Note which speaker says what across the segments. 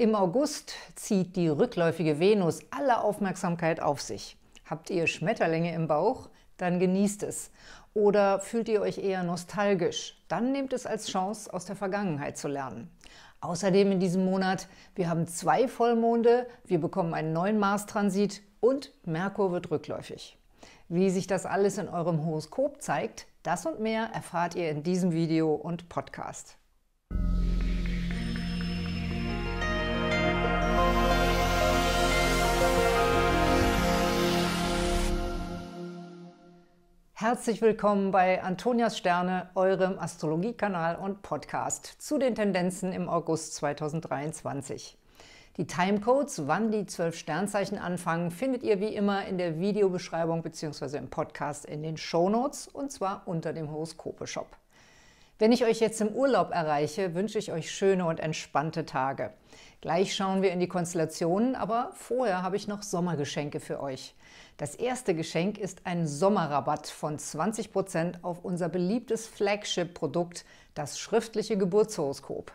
Speaker 1: Im August zieht die rückläufige Venus alle Aufmerksamkeit auf sich. Habt ihr Schmetterlinge im Bauch? Dann genießt es. Oder fühlt ihr euch eher nostalgisch? Dann nehmt es als Chance, aus der Vergangenheit zu lernen. Außerdem in diesem Monat, wir haben zwei Vollmonde, wir bekommen einen neuen Mars-Transit und Merkur wird rückläufig. Wie sich das alles in eurem Horoskop zeigt, das und mehr erfahrt ihr in diesem Video und Podcast. Herzlich willkommen bei Antonias Sterne, eurem Astrologiekanal und Podcast zu den Tendenzen im August 2023. Die Timecodes, wann die zwölf Sternzeichen anfangen, findet ihr wie immer in der Videobeschreibung bzw. im Podcast in den Shownotes und zwar unter dem Horoskope-Shop. Wenn ich euch jetzt im Urlaub erreiche, wünsche ich euch schöne und entspannte Tage. Gleich schauen wir in die Konstellationen, aber vorher habe ich noch Sommergeschenke für euch. Das erste Geschenk ist ein Sommerrabatt von 20% Prozent auf unser beliebtes Flagship-Produkt, das schriftliche Geburtshoroskop.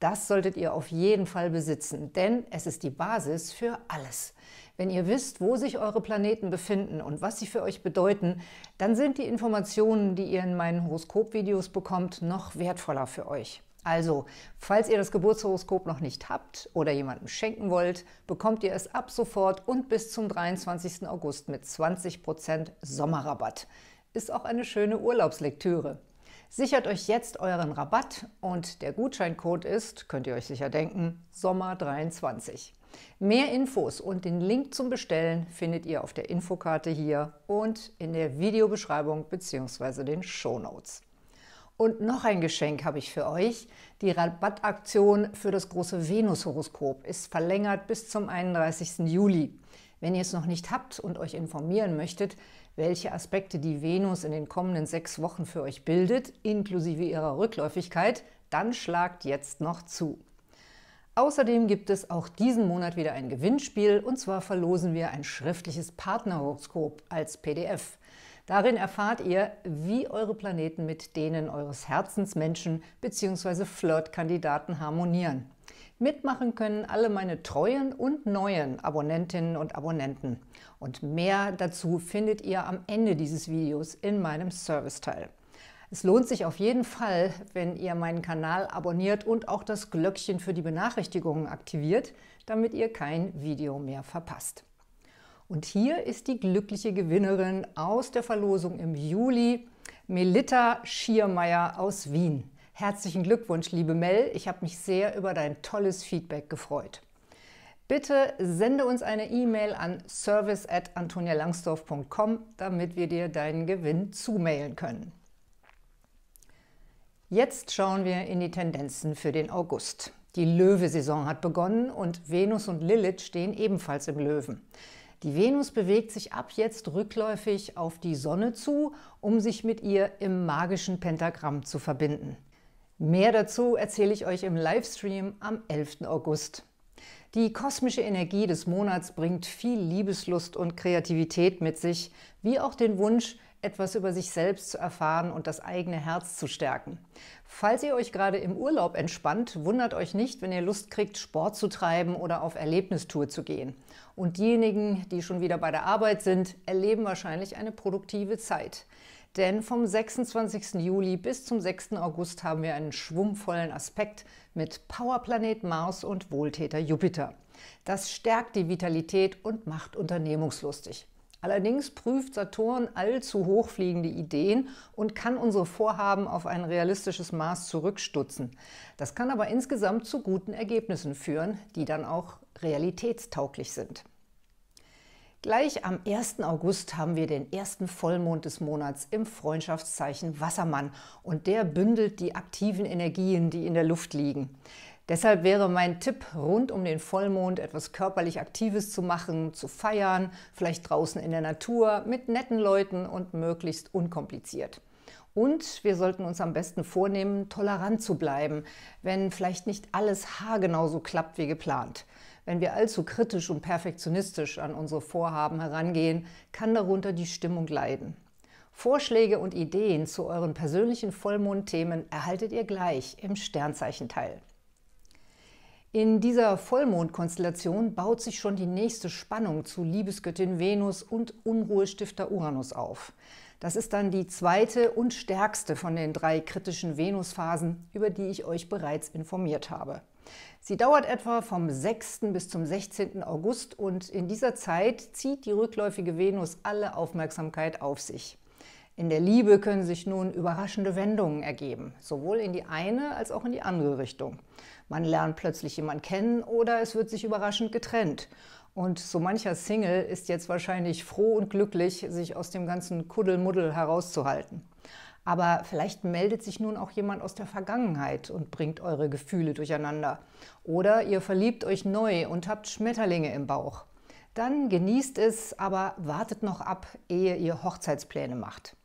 Speaker 1: Das solltet ihr auf jeden Fall besitzen, denn es ist die Basis für alles. Wenn ihr wisst, wo sich eure Planeten befinden und was sie für euch bedeuten, dann sind die Informationen, die ihr in meinen Horoskop-Videos bekommt, noch wertvoller für euch. Also, falls ihr das Geburtshoroskop noch nicht habt oder jemandem schenken wollt, bekommt ihr es ab sofort und bis zum 23. August mit 20% Sommerrabatt. Ist auch eine schöne Urlaubslektüre. Sichert euch jetzt euren Rabatt und der Gutscheincode ist, könnt ihr euch sicher denken, Sommer23. Mehr Infos und den Link zum Bestellen findet ihr auf der Infokarte hier und in der Videobeschreibung bzw. den Show Notes. Und noch ein Geschenk habe ich für euch. Die Rabattaktion für das große Venus-Horoskop ist verlängert bis zum 31. Juli. Wenn ihr es noch nicht habt und euch informieren möchtet, welche Aspekte die Venus in den kommenden sechs Wochen für euch bildet, inklusive ihrer Rückläufigkeit, dann schlagt jetzt noch zu. Außerdem gibt es auch diesen Monat wieder ein Gewinnspiel und zwar verlosen wir ein schriftliches Partnerhoroskop als PDF. Darin erfahrt ihr, wie eure Planeten mit denen eures Herzensmenschen bzw. Flirtkandidaten harmonieren. Mitmachen können alle meine treuen und neuen Abonnentinnen und Abonnenten. Und mehr dazu findet ihr am Ende dieses Videos in meinem Serviceteil. Es lohnt sich auf jeden Fall, wenn ihr meinen Kanal abonniert und auch das Glöckchen für die Benachrichtigungen aktiviert, damit ihr kein Video mehr verpasst. Und hier ist die glückliche Gewinnerin aus der Verlosung im Juli, Melitta Schiermeier aus Wien. Herzlichen Glückwunsch, liebe Mel. Ich habe mich sehr über dein tolles Feedback gefreut. Bitte sende uns eine E-Mail an service at antonialangsdorf.com, damit wir dir deinen Gewinn zumailen können. Jetzt schauen wir in die Tendenzen für den August. Die Löwesaison hat begonnen und Venus und Lilith stehen ebenfalls im Löwen. Die Venus bewegt sich ab jetzt rückläufig auf die Sonne zu, um sich mit ihr im magischen Pentagramm zu verbinden. Mehr dazu erzähle ich euch im Livestream am 11. August. Die kosmische Energie des Monats bringt viel Liebeslust und Kreativität mit sich, wie auch den Wunsch, etwas über sich selbst zu erfahren und das eigene Herz zu stärken. Falls ihr euch gerade im Urlaub entspannt, wundert euch nicht, wenn ihr Lust kriegt, Sport zu treiben oder auf Erlebnistour zu gehen. Und diejenigen, die schon wieder bei der Arbeit sind, erleben wahrscheinlich eine produktive Zeit. Denn vom 26. Juli bis zum 6. August haben wir einen schwungvollen Aspekt mit Powerplanet Mars und Wohltäter Jupiter. Das stärkt die Vitalität und macht unternehmungslustig. Allerdings prüft Saturn allzu hochfliegende Ideen und kann unsere Vorhaben auf ein realistisches Maß zurückstutzen. Das kann aber insgesamt zu guten Ergebnissen führen, die dann auch realitätstauglich sind. Gleich am 1. August haben wir den ersten Vollmond des Monats im Freundschaftszeichen Wassermann und der bündelt die aktiven Energien, die in der Luft liegen. Deshalb wäre mein Tipp, rund um den Vollmond etwas körperlich Aktives zu machen, zu feiern, vielleicht draußen in der Natur, mit netten Leuten und möglichst unkompliziert. Und wir sollten uns am besten vornehmen, tolerant zu bleiben, wenn vielleicht nicht alles haargenau so klappt wie geplant. Wenn wir allzu kritisch und perfektionistisch an unsere Vorhaben herangehen, kann darunter die Stimmung leiden. Vorschläge und Ideen zu euren persönlichen Vollmondthemen erhaltet ihr gleich im Sternzeichenteil. In dieser Vollmondkonstellation baut sich schon die nächste Spannung zu Liebesgöttin Venus und Unruhestifter Uranus auf. Das ist dann die zweite und stärkste von den drei kritischen Venusphasen, über die ich euch bereits informiert habe. Sie dauert etwa vom 6. bis zum 16. August und in dieser Zeit zieht die rückläufige Venus alle Aufmerksamkeit auf sich. In der Liebe können sich nun überraschende Wendungen ergeben, sowohl in die eine als auch in die andere Richtung. Man lernt plötzlich jemanden kennen oder es wird sich überraschend getrennt. Und so mancher Single ist jetzt wahrscheinlich froh und glücklich, sich aus dem ganzen Kuddelmuddel herauszuhalten. Aber vielleicht meldet sich nun auch jemand aus der Vergangenheit und bringt eure Gefühle durcheinander. Oder ihr verliebt euch neu und habt Schmetterlinge im Bauch. Dann genießt es, aber wartet noch ab, ehe ihr Hochzeitspläne macht.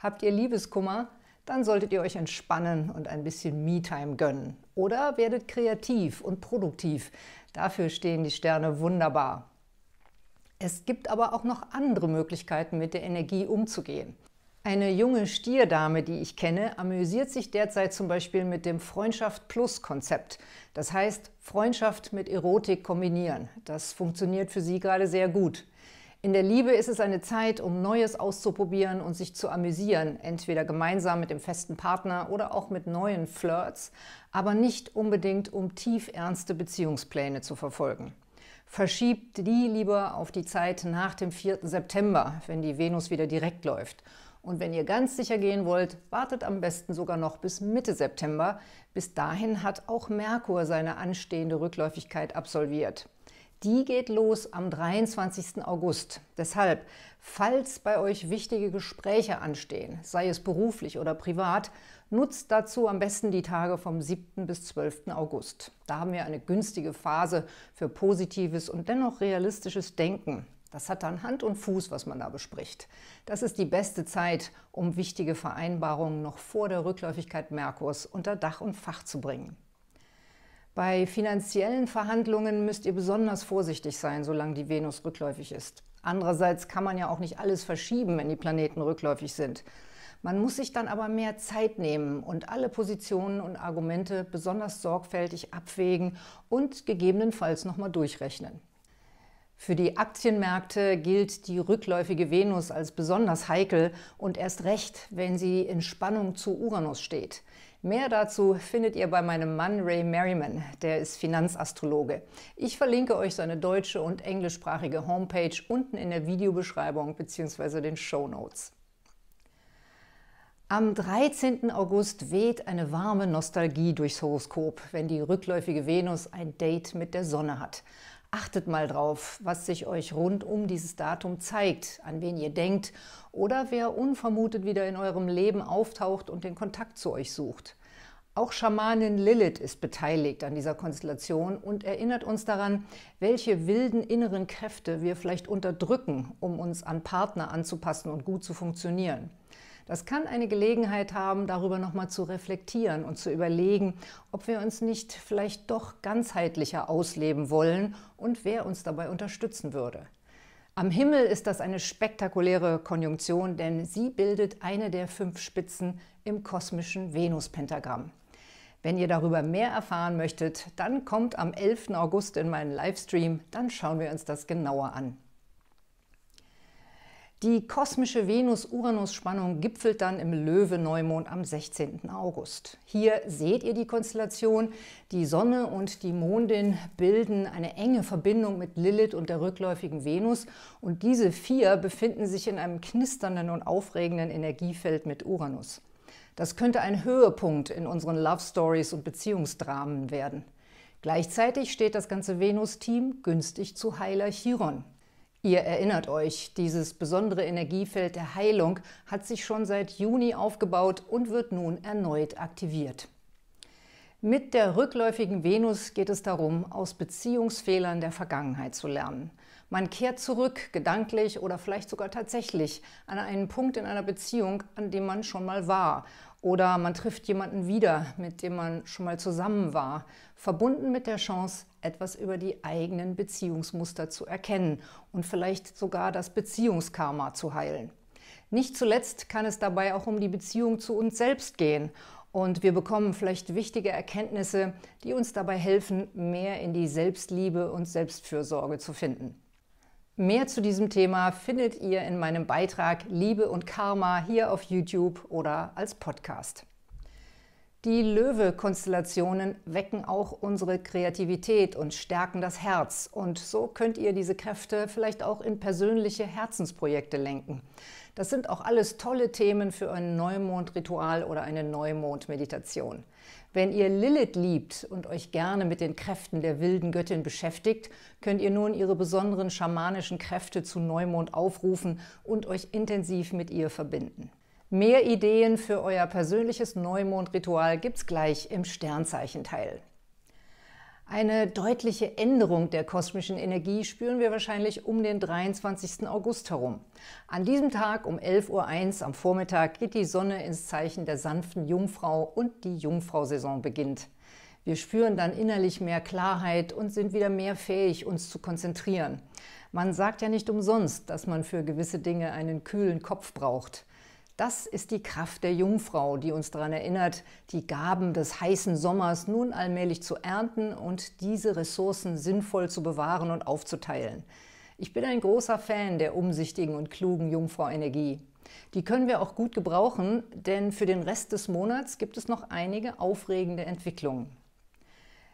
Speaker 1: Habt ihr Liebeskummer? Dann solltet ihr euch entspannen und ein bisschen Me-Time gönnen. Oder werdet kreativ und produktiv. Dafür stehen die Sterne wunderbar. Es gibt aber auch noch andere Möglichkeiten, mit der Energie umzugehen. Eine junge Stierdame, die ich kenne, amüsiert sich derzeit zum Beispiel mit dem Freundschaft Plus Konzept. Das heißt, Freundschaft mit Erotik kombinieren. Das funktioniert für sie gerade sehr gut. In der Liebe ist es eine Zeit, um Neues auszuprobieren und sich zu amüsieren, entweder gemeinsam mit dem festen Partner oder auch mit neuen Flirts, aber nicht unbedingt, um tief ernste Beziehungspläne zu verfolgen. Verschiebt die lieber auf die Zeit nach dem 4. September, wenn die Venus wieder direkt läuft. Und wenn ihr ganz sicher gehen wollt, wartet am besten sogar noch bis Mitte September. Bis dahin hat auch Merkur seine anstehende Rückläufigkeit absolviert die geht los am 23. August. Deshalb, falls bei euch wichtige Gespräche anstehen, sei es beruflich oder privat, nutzt dazu am besten die Tage vom 7. bis 12. August. Da haben wir eine günstige Phase für positives und dennoch realistisches Denken. Das hat dann Hand und Fuß, was man da bespricht. Das ist die beste Zeit, um wichtige Vereinbarungen noch vor der Rückläufigkeit Merkurs unter Dach und Fach zu bringen. Bei finanziellen Verhandlungen müsst ihr besonders vorsichtig sein, solange die Venus rückläufig ist. Andererseits kann man ja auch nicht alles verschieben, wenn die Planeten rückläufig sind. Man muss sich dann aber mehr Zeit nehmen und alle Positionen und Argumente besonders sorgfältig abwägen und gegebenenfalls nochmal durchrechnen. Für die Aktienmärkte gilt die rückläufige Venus als besonders heikel und erst recht, wenn sie in Spannung zu Uranus steht. Mehr dazu findet ihr bei meinem Mann Ray Merriman, der ist Finanzastrologe. Ich verlinke euch seine deutsche und englischsprachige Homepage unten in der Videobeschreibung bzw. den Show Notes. Am 13. August weht eine warme Nostalgie durchs Horoskop, wenn die rückläufige Venus ein Date mit der Sonne hat. Achtet mal drauf, was sich euch rund um dieses Datum zeigt, an wen ihr denkt oder wer unvermutet wieder in eurem Leben auftaucht und den Kontakt zu euch sucht. Auch Schamanin Lilith ist beteiligt an dieser Konstellation und erinnert uns daran, welche wilden inneren Kräfte wir vielleicht unterdrücken, um uns an Partner anzupassen und gut zu funktionieren. Das kann eine Gelegenheit haben, darüber nochmal zu reflektieren und zu überlegen, ob wir uns nicht vielleicht doch ganzheitlicher ausleben wollen und wer uns dabei unterstützen würde. Am Himmel ist das eine spektakuläre Konjunktion, denn sie bildet eine der fünf Spitzen im kosmischen Venus-Pentagramm. Wenn ihr darüber mehr erfahren möchtet, dann kommt am 11. August in meinen Livestream, dann schauen wir uns das genauer an. Die kosmische Venus-Uranus-Spannung gipfelt dann im Löwe-Neumond am 16. August. Hier seht ihr die Konstellation. Die Sonne und die Mondin bilden eine enge Verbindung mit Lilith und der rückläufigen Venus. Und diese vier befinden sich in einem knisternden und aufregenden Energiefeld mit Uranus. Das könnte ein Höhepunkt in unseren Love Stories und Beziehungsdramen werden. Gleichzeitig steht das ganze Venus-Team günstig zu Heiler Chiron. Ihr erinnert euch, dieses besondere Energiefeld der Heilung hat sich schon seit Juni aufgebaut und wird nun erneut aktiviert. Mit der rückläufigen Venus geht es darum, aus Beziehungsfehlern der Vergangenheit zu lernen. Man kehrt zurück, gedanklich oder vielleicht sogar tatsächlich, an einen Punkt in einer Beziehung, an dem man schon mal war oder man trifft jemanden wieder, mit dem man schon mal zusammen war, verbunden mit der Chance, etwas über die eigenen Beziehungsmuster zu erkennen und vielleicht sogar das Beziehungskarma zu heilen. Nicht zuletzt kann es dabei auch um die Beziehung zu uns selbst gehen und wir bekommen vielleicht wichtige Erkenntnisse, die uns dabei helfen, mehr in die Selbstliebe und Selbstfürsorge zu finden. Mehr zu diesem Thema findet ihr in meinem Beitrag Liebe und Karma hier auf YouTube oder als Podcast. Die Löwe-Konstellationen wecken auch unsere Kreativität und stärken das Herz. Und so könnt ihr diese Kräfte vielleicht auch in persönliche Herzensprojekte lenken. Das sind auch alles tolle Themen für ein Neumondritual oder eine Neumondmeditation. meditation wenn ihr Lilith liebt und euch gerne mit den Kräften der wilden Göttin beschäftigt, könnt ihr nun ihre besonderen schamanischen Kräfte zu Neumond aufrufen und euch intensiv mit ihr verbinden. Mehr Ideen für euer persönliches Neumondritual gibt's gleich im Sternzeichenteil. Eine deutliche Änderung der kosmischen Energie spüren wir wahrscheinlich um den 23. August herum. An diesem Tag um 11.01 Uhr am Vormittag geht die Sonne ins Zeichen der sanften Jungfrau und die Jungfrausaison beginnt. Wir spüren dann innerlich mehr Klarheit und sind wieder mehr fähig, uns zu konzentrieren. Man sagt ja nicht umsonst, dass man für gewisse Dinge einen kühlen Kopf braucht. Das ist die Kraft der Jungfrau, die uns daran erinnert, die Gaben des heißen Sommers nun allmählich zu ernten und diese Ressourcen sinnvoll zu bewahren und aufzuteilen. Ich bin ein großer Fan der umsichtigen und klugen Jungfrau-Energie. Die können wir auch gut gebrauchen, denn für den Rest des Monats gibt es noch einige aufregende Entwicklungen.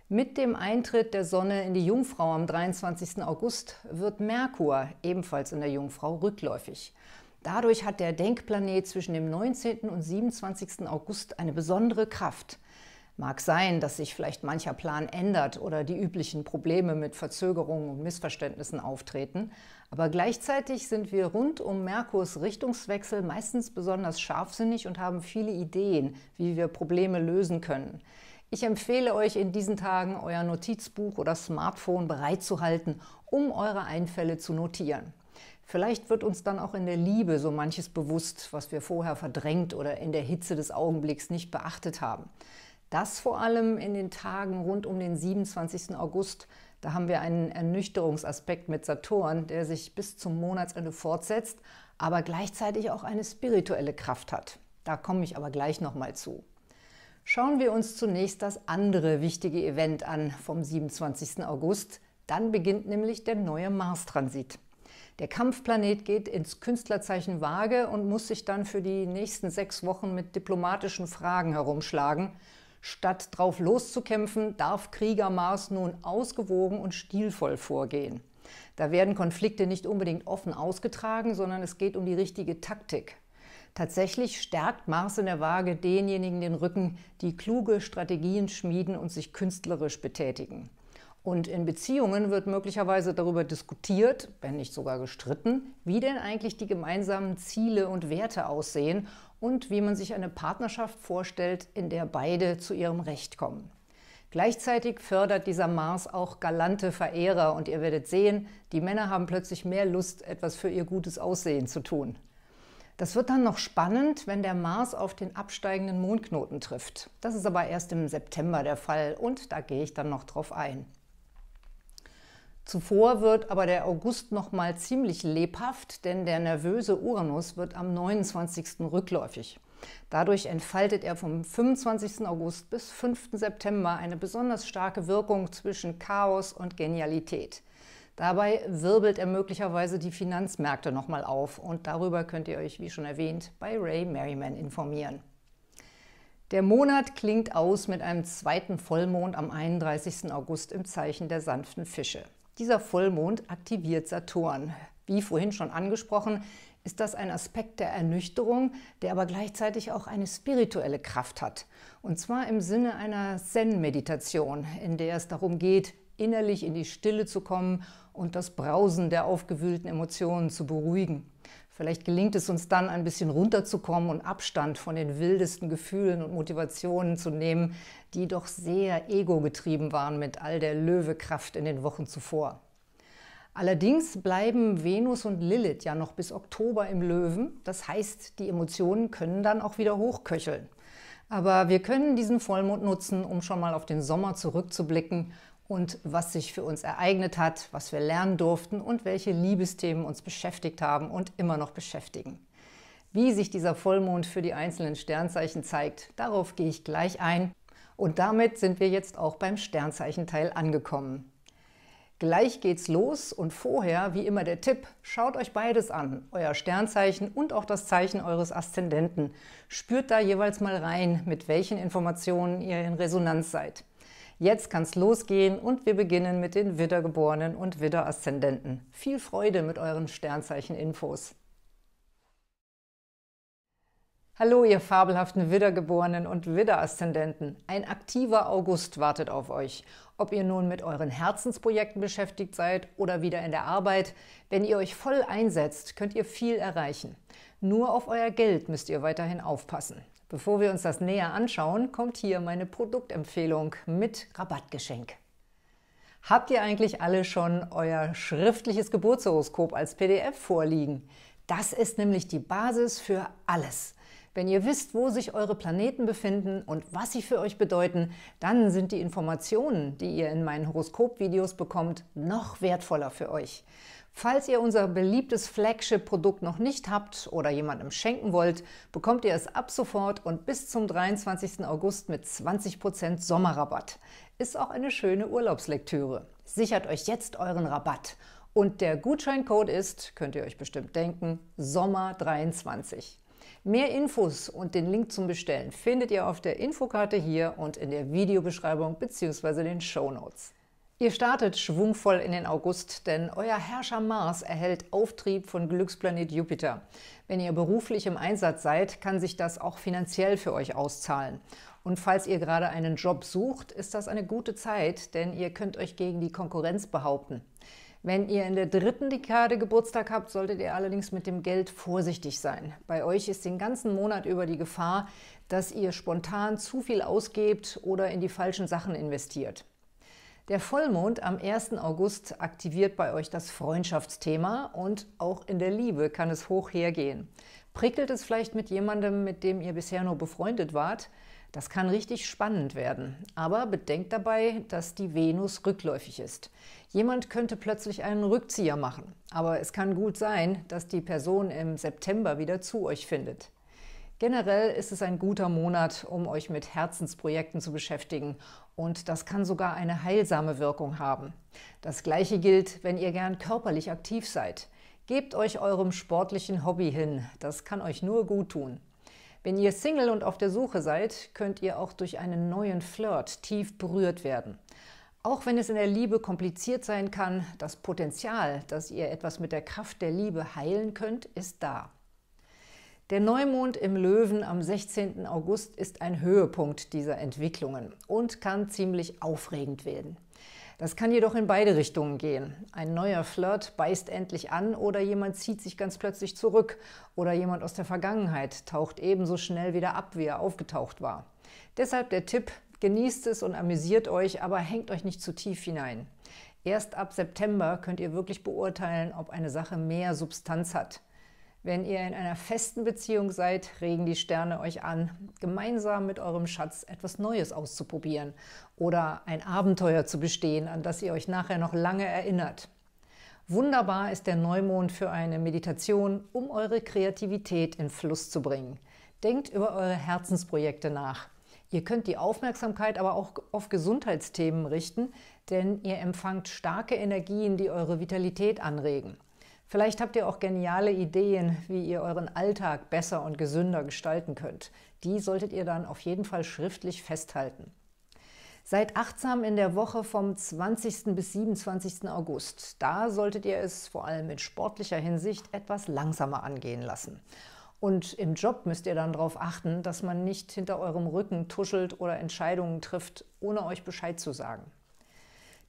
Speaker 1: Mit dem Eintritt der Sonne in die Jungfrau am 23. August wird Merkur ebenfalls in der Jungfrau rückläufig. Dadurch hat der Denkplanet zwischen dem 19. und 27. August eine besondere Kraft. Mag sein, dass sich vielleicht mancher Plan ändert oder die üblichen Probleme mit Verzögerungen und Missverständnissen auftreten, aber gleichzeitig sind wir rund um Merkurs Richtungswechsel meistens besonders scharfsinnig und haben viele Ideen, wie wir Probleme lösen können. Ich empfehle euch in diesen Tagen, euer Notizbuch oder Smartphone bereitzuhalten, um eure Einfälle zu notieren. Vielleicht wird uns dann auch in der Liebe so manches bewusst, was wir vorher verdrängt oder in der Hitze des Augenblicks nicht beachtet haben. Das vor allem in den Tagen rund um den 27. August. Da haben wir einen Ernüchterungsaspekt mit Saturn, der sich bis zum Monatsende fortsetzt, aber gleichzeitig auch eine spirituelle Kraft hat. Da komme ich aber gleich nochmal zu. Schauen wir uns zunächst das andere wichtige Event an vom 27. August. Dann beginnt nämlich der neue Mars-Transit. Der Kampfplanet geht ins Künstlerzeichen Waage und muss sich dann für die nächsten sechs Wochen mit diplomatischen Fragen herumschlagen. Statt drauf loszukämpfen, darf Krieger Mars nun ausgewogen und stilvoll vorgehen. Da werden Konflikte nicht unbedingt offen ausgetragen, sondern es geht um die richtige Taktik. Tatsächlich stärkt Mars in der Waage denjenigen den Rücken, die kluge Strategien schmieden und sich künstlerisch betätigen. Und in Beziehungen wird möglicherweise darüber diskutiert, wenn nicht sogar gestritten, wie denn eigentlich die gemeinsamen Ziele und Werte aussehen und wie man sich eine Partnerschaft vorstellt, in der beide zu ihrem Recht kommen. Gleichzeitig fördert dieser Mars auch galante Verehrer und ihr werdet sehen, die Männer haben plötzlich mehr Lust, etwas für ihr gutes Aussehen zu tun. Das wird dann noch spannend, wenn der Mars auf den absteigenden Mondknoten trifft. Das ist aber erst im September der Fall und da gehe ich dann noch drauf ein. Zuvor wird aber der August nochmal ziemlich lebhaft, denn der nervöse Uranus wird am 29. rückläufig. Dadurch entfaltet er vom 25. August bis 5. September eine besonders starke Wirkung zwischen Chaos und Genialität. Dabei wirbelt er möglicherweise die Finanzmärkte nochmal auf und darüber könnt ihr euch, wie schon erwähnt, bei Ray Merriman informieren. Der Monat klingt aus mit einem zweiten Vollmond am 31. August im Zeichen der sanften Fische. Dieser Vollmond aktiviert Saturn. Wie vorhin schon angesprochen, ist das ein Aspekt der Ernüchterung, der aber gleichzeitig auch eine spirituelle Kraft hat. Und zwar im Sinne einer Zen-Meditation, in der es darum geht, innerlich in die Stille zu kommen und das Brausen der aufgewühlten Emotionen zu beruhigen. Vielleicht gelingt es uns dann, ein bisschen runterzukommen und Abstand von den wildesten Gefühlen und Motivationen zu nehmen, die doch sehr egogetrieben waren mit all der Löwekraft in den Wochen zuvor. Allerdings bleiben Venus und Lilith ja noch bis Oktober im Löwen. Das heißt, die Emotionen können dann auch wieder hochköcheln. Aber wir können diesen Vollmond nutzen, um schon mal auf den Sommer zurückzublicken und was sich für uns ereignet hat, was wir lernen durften und welche Liebesthemen uns beschäftigt haben und immer noch beschäftigen. Wie sich dieser Vollmond für die einzelnen Sternzeichen zeigt, darauf gehe ich gleich ein. Und damit sind wir jetzt auch beim Sternzeichenteil angekommen. Gleich geht's los und vorher, wie immer der Tipp, schaut euch beides an, euer Sternzeichen und auch das Zeichen eures Aszendenten. Spürt da jeweils mal rein, mit welchen Informationen ihr in Resonanz seid. Jetzt kann es losgehen und wir beginnen mit den Widdergeborenen und Widderaszendenten. Viel Freude mit euren Sternzeichen-Infos. Hallo, ihr fabelhaften Widdergeborenen und Widderaszendenten. Ein aktiver August wartet auf euch. Ob ihr nun mit euren Herzensprojekten beschäftigt seid oder wieder in der Arbeit, wenn ihr euch voll einsetzt, könnt ihr viel erreichen. Nur auf euer Geld müsst ihr weiterhin aufpassen. Bevor wir uns das näher anschauen, kommt hier meine Produktempfehlung mit Rabattgeschenk. Habt ihr eigentlich alle schon euer schriftliches Geburtshoroskop als PDF vorliegen? Das ist nämlich die Basis für alles. Wenn ihr wisst, wo sich eure Planeten befinden und was sie für euch bedeuten, dann sind die Informationen, die ihr in meinen Horoskopvideos bekommt, noch wertvoller für euch. Falls ihr unser beliebtes Flagship-Produkt noch nicht habt oder jemandem schenken wollt, bekommt ihr es ab sofort und bis zum 23. August mit 20% Sommerrabatt. Ist auch eine schöne Urlaubslektüre. Sichert euch jetzt euren Rabatt. Und der Gutscheincode ist, könnt ihr euch bestimmt denken, Sommer23. Mehr Infos und den Link zum Bestellen findet ihr auf der Infokarte hier und in der Videobeschreibung bzw. den Show Notes. Ihr startet schwungvoll in den August, denn euer Herrscher Mars erhält Auftrieb von Glücksplanet Jupiter. Wenn ihr beruflich im Einsatz seid, kann sich das auch finanziell für euch auszahlen. Und falls ihr gerade einen Job sucht, ist das eine gute Zeit, denn ihr könnt euch gegen die Konkurrenz behaupten. Wenn ihr in der dritten Dekade Geburtstag habt, solltet ihr allerdings mit dem Geld vorsichtig sein. Bei euch ist den ganzen Monat über die Gefahr, dass ihr spontan zu viel ausgebt oder in die falschen Sachen investiert. Der Vollmond am 1. August aktiviert bei euch das Freundschaftsthema und auch in der Liebe kann es hoch hergehen. Prickelt es vielleicht mit jemandem, mit dem ihr bisher nur befreundet wart? Das kann richtig spannend werden. Aber bedenkt dabei, dass die Venus rückläufig ist. Jemand könnte plötzlich einen Rückzieher machen. Aber es kann gut sein, dass die Person im September wieder zu euch findet. Generell ist es ein guter Monat, um euch mit Herzensprojekten zu beschäftigen und das kann sogar eine heilsame Wirkung haben. Das gleiche gilt, wenn ihr gern körperlich aktiv seid. Gebt euch eurem sportlichen Hobby hin, das kann euch nur gut tun. Wenn ihr Single und auf der Suche seid, könnt ihr auch durch einen neuen Flirt tief berührt werden. Auch wenn es in der Liebe kompliziert sein kann, das Potenzial, dass ihr etwas mit der Kraft der Liebe heilen könnt, ist da. Der Neumond im Löwen am 16. August ist ein Höhepunkt dieser Entwicklungen und kann ziemlich aufregend werden. Das kann jedoch in beide Richtungen gehen. Ein neuer Flirt beißt endlich an oder jemand zieht sich ganz plötzlich zurück oder jemand aus der Vergangenheit taucht ebenso schnell wieder ab, wie er aufgetaucht war. Deshalb der Tipp, genießt es und amüsiert euch, aber hängt euch nicht zu tief hinein. Erst ab September könnt ihr wirklich beurteilen, ob eine Sache mehr Substanz hat. Wenn ihr in einer festen Beziehung seid, regen die Sterne euch an, gemeinsam mit eurem Schatz etwas Neues auszuprobieren oder ein Abenteuer zu bestehen, an das ihr euch nachher noch lange erinnert. Wunderbar ist der Neumond für eine Meditation, um eure Kreativität in Fluss zu bringen. Denkt über eure Herzensprojekte nach. Ihr könnt die Aufmerksamkeit aber auch auf Gesundheitsthemen richten, denn ihr empfangt starke Energien, die eure Vitalität anregen. Vielleicht habt ihr auch geniale Ideen, wie ihr euren Alltag besser und gesünder gestalten könnt. Die solltet ihr dann auf jeden Fall schriftlich festhalten. Seid achtsam in der Woche vom 20. bis 27. August. Da solltet ihr es vor allem in sportlicher Hinsicht etwas langsamer angehen lassen. Und im Job müsst ihr dann darauf achten, dass man nicht hinter eurem Rücken tuschelt oder Entscheidungen trifft, ohne euch Bescheid zu sagen.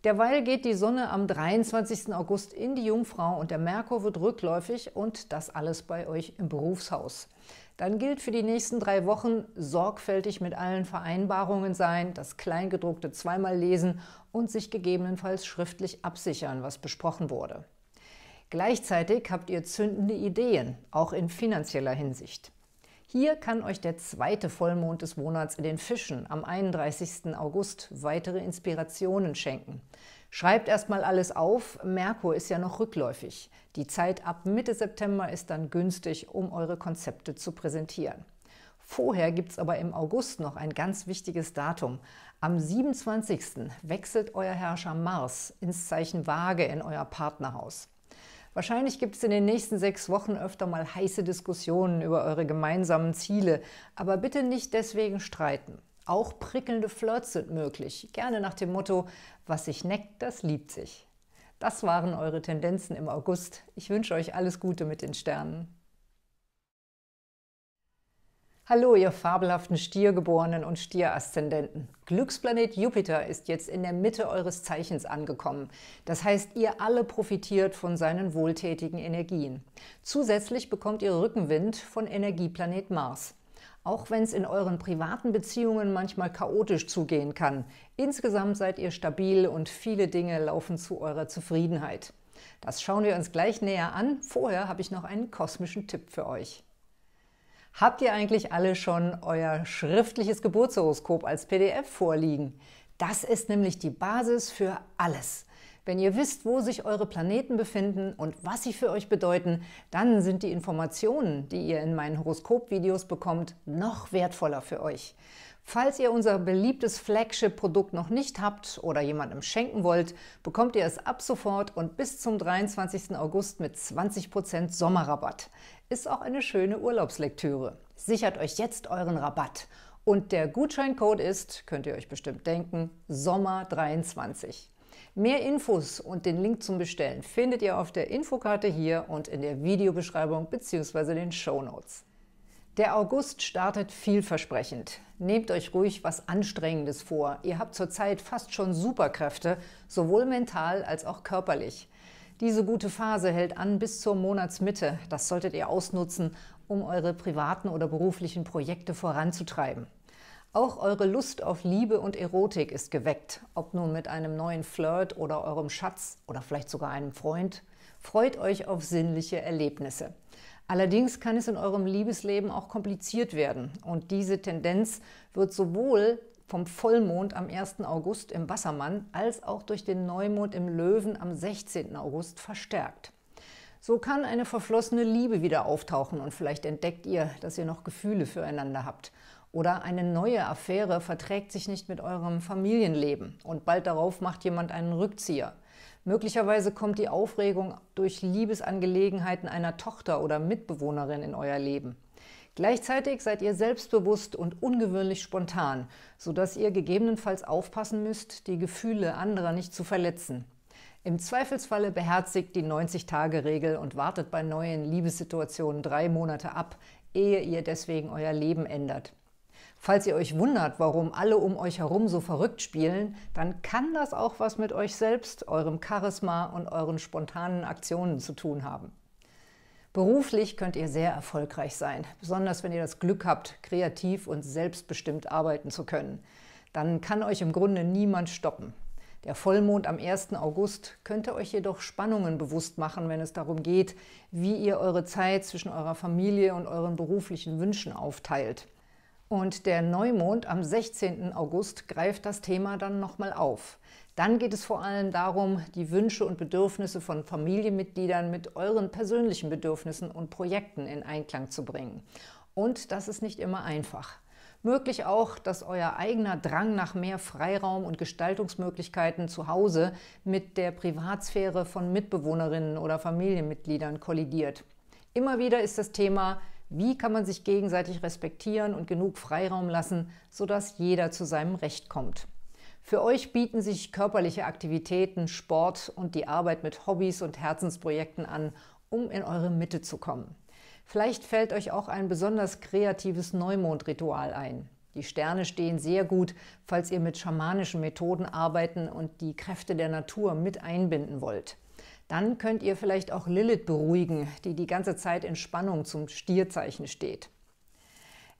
Speaker 1: Derweil geht die Sonne am 23. August in die Jungfrau und der Merkur wird rückläufig und das alles bei euch im Berufshaus. Dann gilt für die nächsten drei Wochen sorgfältig mit allen Vereinbarungen sein, das Kleingedruckte zweimal lesen und sich gegebenenfalls schriftlich absichern, was besprochen wurde. Gleichzeitig habt ihr zündende Ideen, auch in finanzieller Hinsicht. Hier kann euch der zweite Vollmond des Monats in den Fischen am 31. August weitere Inspirationen schenken. Schreibt erstmal alles auf, Merkur ist ja noch rückläufig. Die Zeit ab Mitte September ist dann günstig, um eure Konzepte zu präsentieren. Vorher gibt es aber im August noch ein ganz wichtiges Datum. Am 27. wechselt euer Herrscher Mars ins Zeichen Waage in euer Partnerhaus. Wahrscheinlich gibt es in den nächsten sechs Wochen öfter mal heiße Diskussionen über eure gemeinsamen Ziele, aber bitte nicht deswegen streiten. Auch prickelnde Flirts sind möglich, gerne nach dem Motto, was sich neckt, das liebt sich. Das waren eure Tendenzen im August. Ich wünsche euch alles Gute mit den Sternen. Hallo, ihr fabelhaften Stiergeborenen und Stieraszendenten. Glücksplanet Jupiter ist jetzt in der Mitte eures Zeichens angekommen. Das heißt, ihr alle profitiert von seinen wohltätigen Energien. Zusätzlich bekommt ihr Rückenwind von Energieplanet Mars. Auch wenn es in euren privaten Beziehungen manchmal chaotisch zugehen kann, insgesamt seid ihr stabil und viele Dinge laufen zu eurer Zufriedenheit. Das schauen wir uns gleich näher an. Vorher habe ich noch einen kosmischen Tipp für euch. Habt ihr eigentlich alle schon euer schriftliches Geburtshoroskop als PDF vorliegen? Das ist nämlich die Basis für alles. Wenn ihr wisst, wo sich eure Planeten befinden und was sie für euch bedeuten, dann sind die Informationen, die ihr in meinen Horoskop-Videos bekommt, noch wertvoller für euch. Falls ihr unser beliebtes Flagship-Produkt noch nicht habt oder jemandem schenken wollt, bekommt ihr es ab sofort und bis zum 23. August mit 20% Sommerrabatt ist auch eine schöne Urlaubslektüre. Sichert euch jetzt euren Rabatt. Und der Gutscheincode ist, könnt ihr euch bestimmt denken, Sommer23. Mehr Infos und den Link zum Bestellen findet ihr auf der Infokarte hier und in der Videobeschreibung bzw. den Show Notes. Der August startet vielversprechend. Nehmt euch ruhig was Anstrengendes vor. Ihr habt zurzeit fast schon Superkräfte, sowohl mental als auch körperlich. Diese gute Phase hält an bis zur Monatsmitte. Das solltet ihr ausnutzen, um eure privaten oder beruflichen Projekte voranzutreiben. Auch eure Lust auf Liebe und Erotik ist geweckt, ob nun mit einem neuen Flirt oder eurem Schatz oder vielleicht sogar einem Freund. Freut euch auf sinnliche Erlebnisse. Allerdings kann es in eurem Liebesleben auch kompliziert werden und diese Tendenz wird sowohl vom Vollmond am 1. August im Wassermann als auch durch den Neumond im Löwen am 16. August verstärkt. So kann eine verflossene Liebe wieder auftauchen und vielleicht entdeckt ihr, dass ihr noch Gefühle füreinander habt. Oder eine neue Affäre verträgt sich nicht mit eurem Familienleben und bald darauf macht jemand einen Rückzieher. Möglicherweise kommt die Aufregung durch Liebesangelegenheiten einer Tochter oder Mitbewohnerin in euer Leben. Gleichzeitig seid ihr selbstbewusst und ungewöhnlich spontan, sodass ihr gegebenenfalls aufpassen müsst, die Gefühle anderer nicht zu verletzen. Im Zweifelsfalle beherzigt die 90-Tage-Regel und wartet bei neuen Liebessituationen drei Monate ab, ehe ihr deswegen euer Leben ändert. Falls ihr euch wundert, warum alle um euch herum so verrückt spielen, dann kann das auch was mit euch selbst, eurem Charisma und euren spontanen Aktionen zu tun haben. Beruflich könnt ihr sehr erfolgreich sein, besonders wenn ihr das Glück habt, kreativ und selbstbestimmt arbeiten zu können. Dann kann euch im Grunde niemand stoppen. Der Vollmond am 1. August könnte euch jedoch Spannungen bewusst machen, wenn es darum geht, wie ihr eure Zeit zwischen eurer Familie und euren beruflichen Wünschen aufteilt. Und der Neumond am 16. August greift das Thema dann nochmal auf. Dann geht es vor allem darum, die Wünsche und Bedürfnisse von Familienmitgliedern mit euren persönlichen Bedürfnissen und Projekten in Einklang zu bringen. Und das ist nicht immer einfach. Möglich auch, dass euer eigener Drang nach mehr Freiraum und Gestaltungsmöglichkeiten zu Hause mit der Privatsphäre von Mitbewohnerinnen oder Familienmitgliedern kollidiert. Immer wieder ist das Thema, wie kann man sich gegenseitig respektieren und genug Freiraum lassen, sodass jeder zu seinem Recht kommt. Für euch bieten sich körperliche Aktivitäten, Sport und die Arbeit mit Hobbys und Herzensprojekten an, um in eure Mitte zu kommen. Vielleicht fällt euch auch ein besonders kreatives Neumondritual ein. Die Sterne stehen sehr gut, falls ihr mit schamanischen Methoden arbeiten und die Kräfte der Natur mit einbinden wollt. Dann könnt ihr vielleicht auch Lilith beruhigen, die die ganze Zeit in Spannung zum Stierzeichen steht.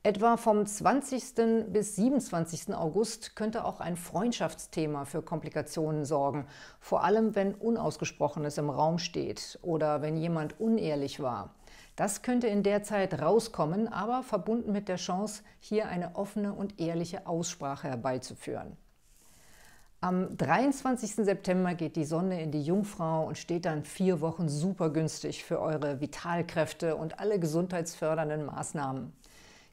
Speaker 1: Etwa vom 20. bis 27. August könnte auch ein Freundschaftsthema für Komplikationen sorgen, vor allem wenn Unausgesprochenes im Raum steht oder wenn jemand unehrlich war. Das könnte in der Zeit rauskommen, aber verbunden mit der Chance, hier eine offene und ehrliche Aussprache herbeizuführen. Am 23. September geht die Sonne in die Jungfrau und steht dann vier Wochen super günstig für eure Vitalkräfte und alle gesundheitsfördernden Maßnahmen.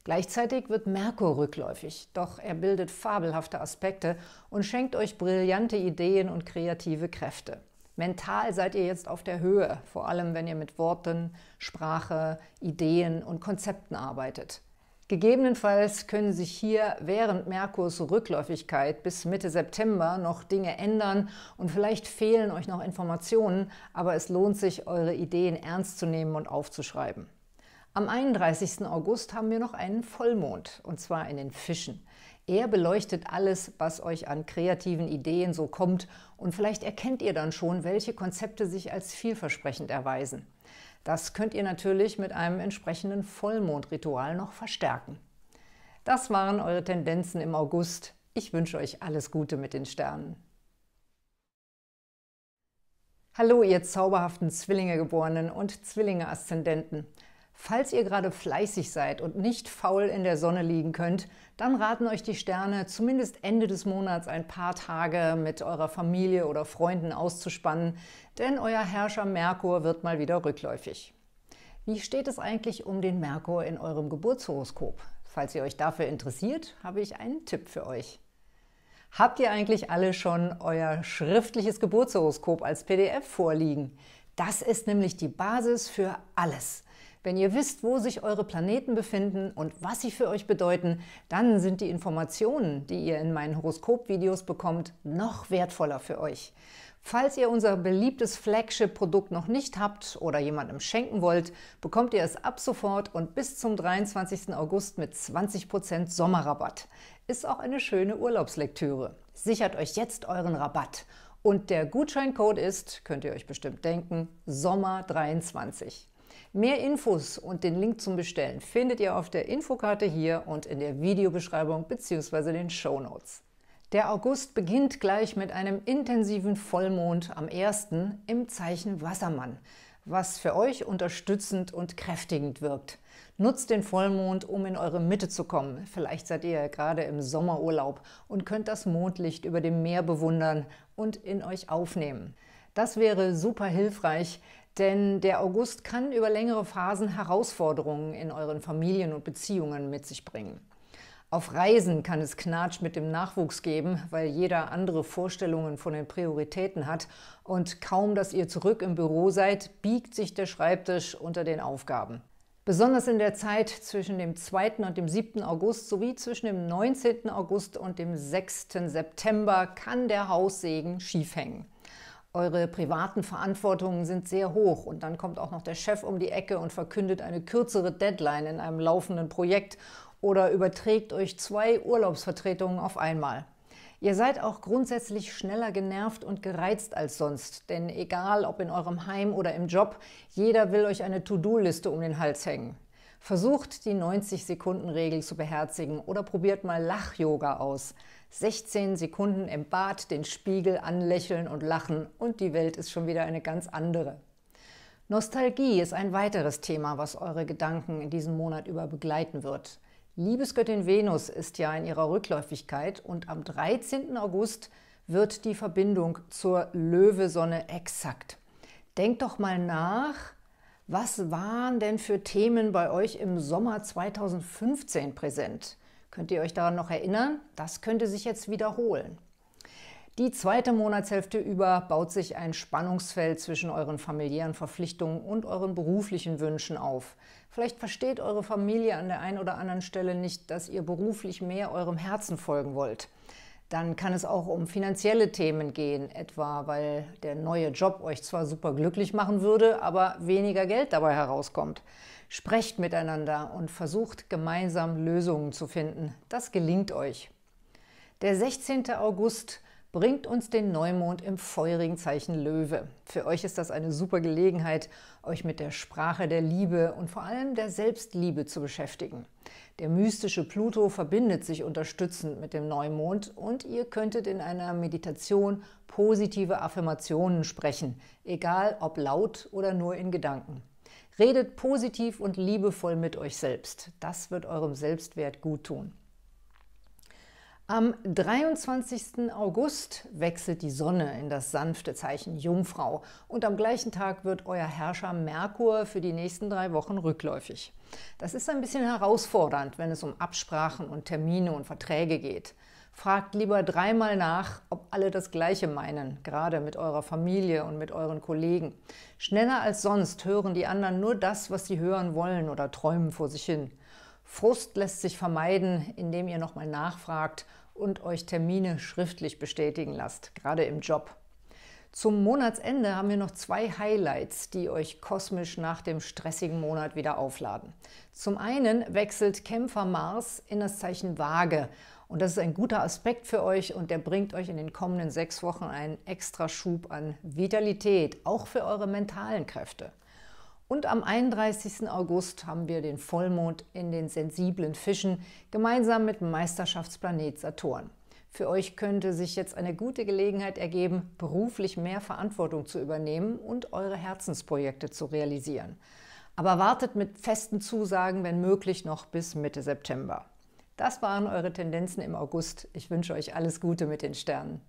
Speaker 1: Gleichzeitig wird Merkur rückläufig, doch er bildet fabelhafte Aspekte und schenkt euch brillante Ideen und kreative Kräfte. Mental seid ihr jetzt auf der Höhe, vor allem wenn ihr mit Worten, Sprache, Ideen und Konzepten arbeitet. Gegebenenfalls können sich hier während Merkurs Rückläufigkeit bis Mitte September noch Dinge ändern und vielleicht fehlen euch noch Informationen, aber es lohnt sich, eure Ideen ernst zu nehmen und aufzuschreiben. Am 31. August haben wir noch einen Vollmond, und zwar in den Fischen. Er beleuchtet alles, was euch an kreativen Ideen so kommt und vielleicht erkennt ihr dann schon, welche Konzepte sich als vielversprechend erweisen. Das könnt ihr natürlich mit einem entsprechenden Vollmondritual noch verstärken. Das waren eure Tendenzen im August. Ich wünsche euch alles Gute mit den Sternen. Hallo, ihr zauberhaften Zwillinge-Geborenen und Zwillinge-Aszendenten. Falls ihr gerade fleißig seid und nicht faul in der Sonne liegen könnt, dann raten euch die Sterne, zumindest Ende des Monats ein paar Tage mit eurer Familie oder Freunden auszuspannen, denn euer Herrscher Merkur wird mal wieder rückläufig. Wie steht es eigentlich um den Merkur in eurem Geburtshoroskop? Falls ihr euch dafür interessiert, habe ich einen Tipp für euch. Habt ihr eigentlich alle schon euer schriftliches Geburtshoroskop als PDF vorliegen? Das ist nämlich die Basis für alles – wenn ihr wisst, wo sich eure Planeten befinden und was sie für euch bedeuten, dann sind die Informationen, die ihr in meinen Horoskop-Videos bekommt, noch wertvoller für euch. Falls ihr unser beliebtes Flagship-Produkt noch nicht habt oder jemandem schenken wollt, bekommt ihr es ab sofort und bis zum 23. August mit 20% Sommerrabatt. Ist auch eine schöne Urlaubslektüre. Sichert euch jetzt euren Rabatt. Und der Gutscheincode ist, könnt ihr euch bestimmt denken, Sommer 23. Mehr Infos und den Link zum Bestellen findet ihr auf der Infokarte hier und in der Videobeschreibung bzw. den Show Notes. Der August beginnt gleich mit einem intensiven Vollmond am 1. im Zeichen Wassermann, was für euch unterstützend und kräftigend wirkt. Nutzt den Vollmond, um in eure Mitte zu kommen. Vielleicht seid ihr ja gerade im Sommerurlaub und könnt das Mondlicht über dem Meer bewundern und in euch aufnehmen. Das wäre super hilfreich, denn der August kann über längere Phasen Herausforderungen in euren Familien und Beziehungen mit sich bringen. Auf Reisen kann es Knatsch mit dem Nachwuchs geben, weil jeder andere Vorstellungen von den Prioritäten hat und kaum, dass ihr zurück im Büro seid, biegt sich der Schreibtisch unter den Aufgaben. Besonders in der Zeit zwischen dem 2. und dem 7. August sowie zwischen dem 19. August und dem 6. September kann der Haussegen schiefhängen. Eure privaten Verantwortungen sind sehr hoch und dann kommt auch noch der Chef um die Ecke und verkündet eine kürzere Deadline in einem laufenden Projekt oder überträgt euch zwei Urlaubsvertretungen auf einmal. Ihr seid auch grundsätzlich schneller genervt und gereizt als sonst, denn egal ob in eurem Heim oder im Job, jeder will euch eine To-Do-Liste um den Hals hängen. Versucht die 90-Sekunden-Regel zu beherzigen oder probiert mal Lach-Yoga aus. 16 Sekunden im Bad, den Spiegel anlächeln und lachen und die Welt ist schon wieder eine ganz andere. Nostalgie ist ein weiteres Thema, was eure Gedanken in diesem Monat über begleiten wird. Liebesgöttin Venus ist ja in ihrer Rückläufigkeit und am 13. August wird die Verbindung zur Löwesonne exakt. Denkt doch mal nach, was waren denn für Themen bei euch im Sommer 2015 präsent? Könnt ihr euch daran noch erinnern? Das könnte sich jetzt wiederholen. Die zweite Monatshälfte über baut sich ein Spannungsfeld zwischen euren familiären Verpflichtungen und euren beruflichen Wünschen auf. Vielleicht versteht eure Familie an der einen oder anderen Stelle nicht, dass ihr beruflich mehr eurem Herzen folgen wollt. Dann kann es auch um finanzielle Themen gehen, etwa weil der neue Job euch zwar super glücklich machen würde, aber weniger Geld dabei herauskommt. Sprecht miteinander und versucht gemeinsam Lösungen zu finden. Das gelingt euch. Der 16. August bringt uns den Neumond im feurigen Zeichen Löwe. Für euch ist das eine super Gelegenheit, euch mit der Sprache der Liebe und vor allem der Selbstliebe zu beschäftigen. Der mystische Pluto verbindet sich unterstützend mit dem Neumond und ihr könntet in einer Meditation positive Affirmationen sprechen, egal ob laut oder nur in Gedanken. Redet positiv und liebevoll mit euch selbst. Das wird eurem Selbstwert gut tun. Am 23. August wechselt die Sonne in das sanfte Zeichen Jungfrau und am gleichen Tag wird euer Herrscher Merkur für die nächsten drei Wochen rückläufig. Das ist ein bisschen herausfordernd, wenn es um Absprachen und Termine und Verträge geht. Fragt lieber dreimal nach, ob alle das Gleiche meinen, gerade mit eurer Familie und mit euren Kollegen. Schneller als sonst hören die anderen nur das, was sie hören wollen oder träumen vor sich hin. Frust lässt sich vermeiden, indem ihr nochmal nachfragt und euch Termine schriftlich bestätigen lasst, gerade im Job. Zum Monatsende haben wir noch zwei Highlights, die euch kosmisch nach dem stressigen Monat wieder aufladen. Zum einen wechselt Kämpfer Mars in das Zeichen Waage und das ist ein guter Aspekt für euch und der bringt euch in den kommenden sechs Wochen einen extra Schub an Vitalität, auch für eure mentalen Kräfte. Und am 31. August haben wir den Vollmond in den sensiblen Fischen gemeinsam mit Meisterschaftsplanet Saturn. Für euch könnte sich jetzt eine gute Gelegenheit ergeben, beruflich mehr Verantwortung zu übernehmen und eure Herzensprojekte zu realisieren. Aber wartet mit festen Zusagen, wenn möglich, noch bis Mitte September. Das waren eure Tendenzen im August. Ich wünsche euch alles Gute mit den Sternen.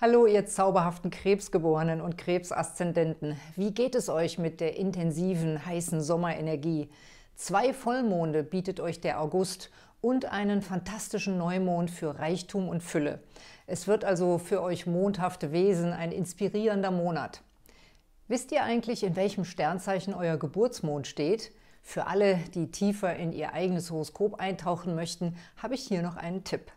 Speaker 1: Hallo, ihr zauberhaften Krebsgeborenen und Krebsaszendenten. Wie geht es euch mit der intensiven, heißen Sommerenergie? Zwei Vollmonde bietet euch der August und einen fantastischen Neumond für Reichtum und Fülle. Es wird also für euch mondhafte Wesen ein inspirierender Monat. Wisst ihr eigentlich, in welchem Sternzeichen euer Geburtsmond steht? Für alle, die tiefer in ihr eigenes Horoskop eintauchen möchten, habe ich hier noch einen Tipp.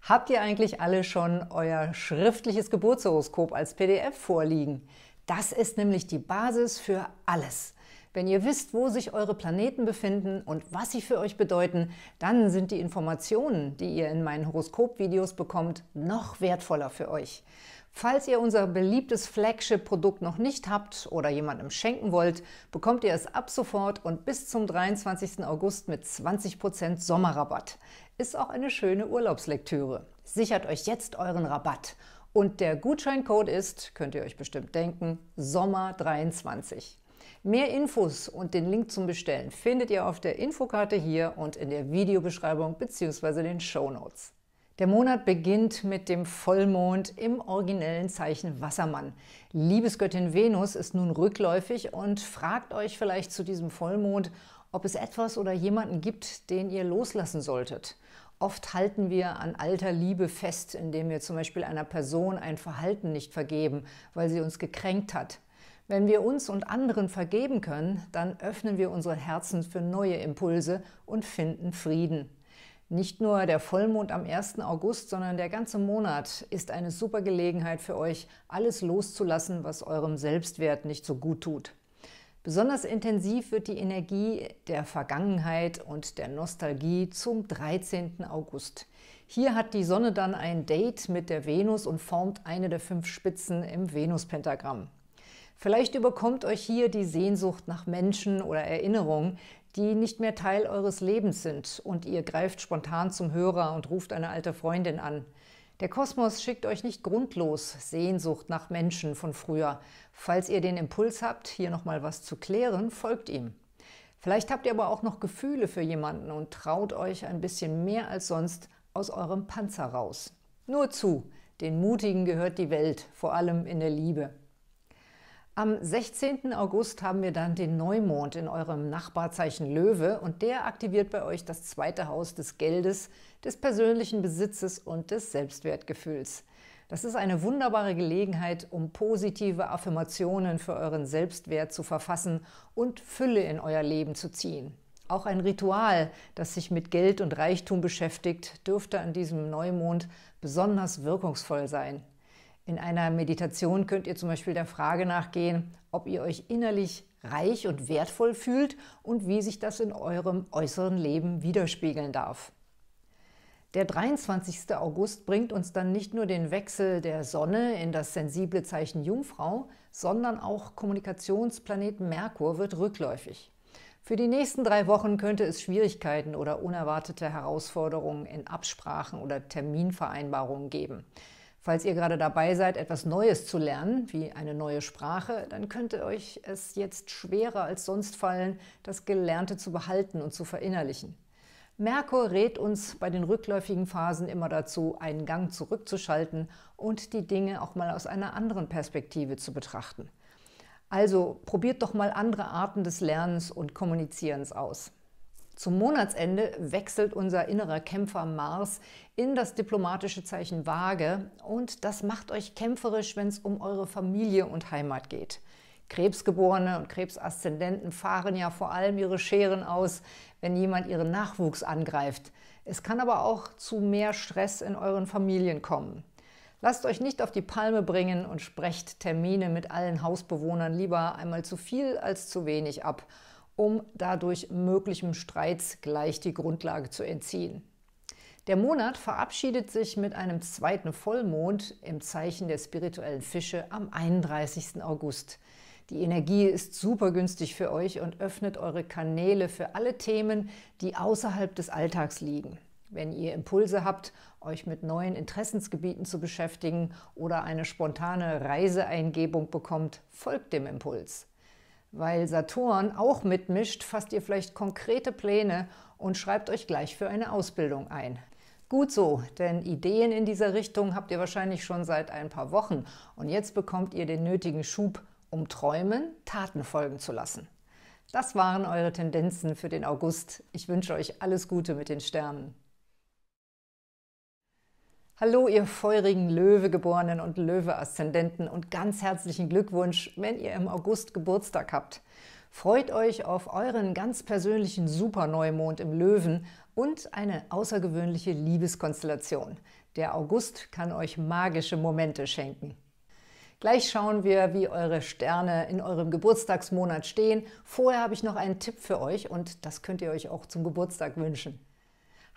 Speaker 1: Habt ihr eigentlich alle schon euer schriftliches Geburtshoroskop als PDF vorliegen? Das ist nämlich die Basis für alles. Wenn ihr wisst, wo sich eure Planeten befinden und was sie für euch bedeuten, dann sind die Informationen, die ihr in meinen Horoskop-Videos bekommt, noch wertvoller für euch. Falls ihr unser beliebtes Flagship-Produkt noch nicht habt oder jemandem schenken wollt, bekommt ihr es ab sofort und bis zum 23. August mit 20% Sommerrabatt. Ist auch eine schöne Urlaubslektüre. Sichert euch jetzt euren Rabatt. Und der Gutscheincode ist, könnt ihr euch bestimmt denken, Sommer23. Mehr Infos und den Link zum Bestellen findet ihr auf der Infokarte hier und in der Videobeschreibung bzw. den Show Notes. Der Monat beginnt mit dem Vollmond im originellen Zeichen Wassermann. Liebesgöttin Venus ist nun rückläufig und fragt euch vielleicht zu diesem Vollmond, ob es etwas oder jemanden gibt, den ihr loslassen solltet. Oft halten wir an alter Liebe fest, indem wir zum Beispiel einer Person ein Verhalten nicht vergeben, weil sie uns gekränkt hat. Wenn wir uns und anderen vergeben können, dann öffnen wir unsere Herzen für neue Impulse und finden Frieden. Nicht nur der Vollmond am 1. August, sondern der ganze Monat ist eine super Gelegenheit für euch, alles loszulassen, was eurem Selbstwert nicht so gut tut. Besonders intensiv wird die Energie der Vergangenheit und der Nostalgie zum 13. August. Hier hat die Sonne dann ein Date mit der Venus und formt eine der fünf Spitzen im Venus-Pentagramm. Vielleicht überkommt euch hier die Sehnsucht nach Menschen oder Erinnerungen, die nicht mehr Teil eures Lebens sind und ihr greift spontan zum Hörer und ruft eine alte Freundin an. Der Kosmos schickt euch nicht grundlos Sehnsucht nach Menschen von früher. Falls ihr den Impuls habt, hier nochmal was zu klären, folgt ihm. Vielleicht habt ihr aber auch noch Gefühle für jemanden und traut euch ein bisschen mehr als sonst aus eurem Panzer raus. Nur zu, den Mutigen gehört die Welt, vor allem in der Liebe. Am 16. August haben wir dann den Neumond in eurem Nachbarzeichen Löwe und der aktiviert bei euch das zweite Haus des Geldes, des persönlichen Besitzes und des Selbstwertgefühls. Das ist eine wunderbare Gelegenheit, um positive Affirmationen für euren Selbstwert zu verfassen und Fülle in euer Leben zu ziehen. Auch ein Ritual, das sich mit Geld und Reichtum beschäftigt, dürfte an diesem Neumond besonders wirkungsvoll sein. In einer Meditation könnt ihr zum Beispiel der Frage nachgehen, ob ihr euch innerlich reich und wertvoll fühlt und wie sich das in eurem äußeren Leben widerspiegeln darf. Der 23. August bringt uns dann nicht nur den Wechsel der Sonne in das sensible Zeichen Jungfrau, sondern auch Kommunikationsplanet Merkur wird rückläufig. Für die nächsten drei Wochen könnte es Schwierigkeiten oder unerwartete Herausforderungen in Absprachen oder Terminvereinbarungen geben. Falls ihr gerade dabei seid, etwas Neues zu lernen, wie eine neue Sprache, dann könnte euch es jetzt schwerer als sonst fallen, das Gelernte zu behalten und zu verinnerlichen. Merkur rät uns bei den rückläufigen Phasen immer dazu, einen Gang zurückzuschalten und die Dinge auch mal aus einer anderen Perspektive zu betrachten. Also probiert doch mal andere Arten des Lernens und Kommunizierens aus. Zum Monatsende wechselt unser innerer Kämpfer Mars in das diplomatische Zeichen Waage und das macht euch kämpferisch, wenn es um eure Familie und Heimat geht. Krebsgeborene und Krebsaszendenten fahren ja vor allem ihre Scheren aus, wenn jemand ihren Nachwuchs angreift. Es kann aber auch zu mehr Stress in euren Familien kommen. Lasst euch nicht auf die Palme bringen und sprecht Termine mit allen Hausbewohnern lieber einmal zu viel als zu wenig ab um dadurch möglichem Streit gleich die Grundlage zu entziehen. Der Monat verabschiedet sich mit einem zweiten Vollmond im Zeichen der spirituellen Fische am 31. August. Die Energie ist super günstig für euch und öffnet eure Kanäle für alle Themen, die außerhalb des Alltags liegen. Wenn ihr Impulse habt, euch mit neuen Interessensgebieten zu beschäftigen oder eine spontane Reiseeingebung bekommt, folgt dem Impuls weil Saturn auch mitmischt, fasst ihr vielleicht konkrete Pläne und schreibt euch gleich für eine Ausbildung ein. Gut so, denn Ideen in dieser Richtung habt ihr wahrscheinlich schon seit ein paar Wochen und jetzt bekommt ihr den nötigen Schub, um Träumen Taten folgen zu lassen. Das waren eure Tendenzen für den August. Ich wünsche euch alles Gute mit den Sternen. Hallo, ihr feurigen Löwegeborenen und Löwe-Aszendenten und ganz herzlichen Glückwunsch, wenn ihr im August Geburtstag habt. Freut euch auf euren ganz persönlichen Superneumond im Löwen und eine außergewöhnliche Liebeskonstellation. Der August kann euch magische Momente schenken. Gleich schauen wir, wie eure Sterne in eurem Geburtstagsmonat stehen. Vorher habe ich noch einen Tipp für euch und das könnt ihr euch auch zum Geburtstag wünschen.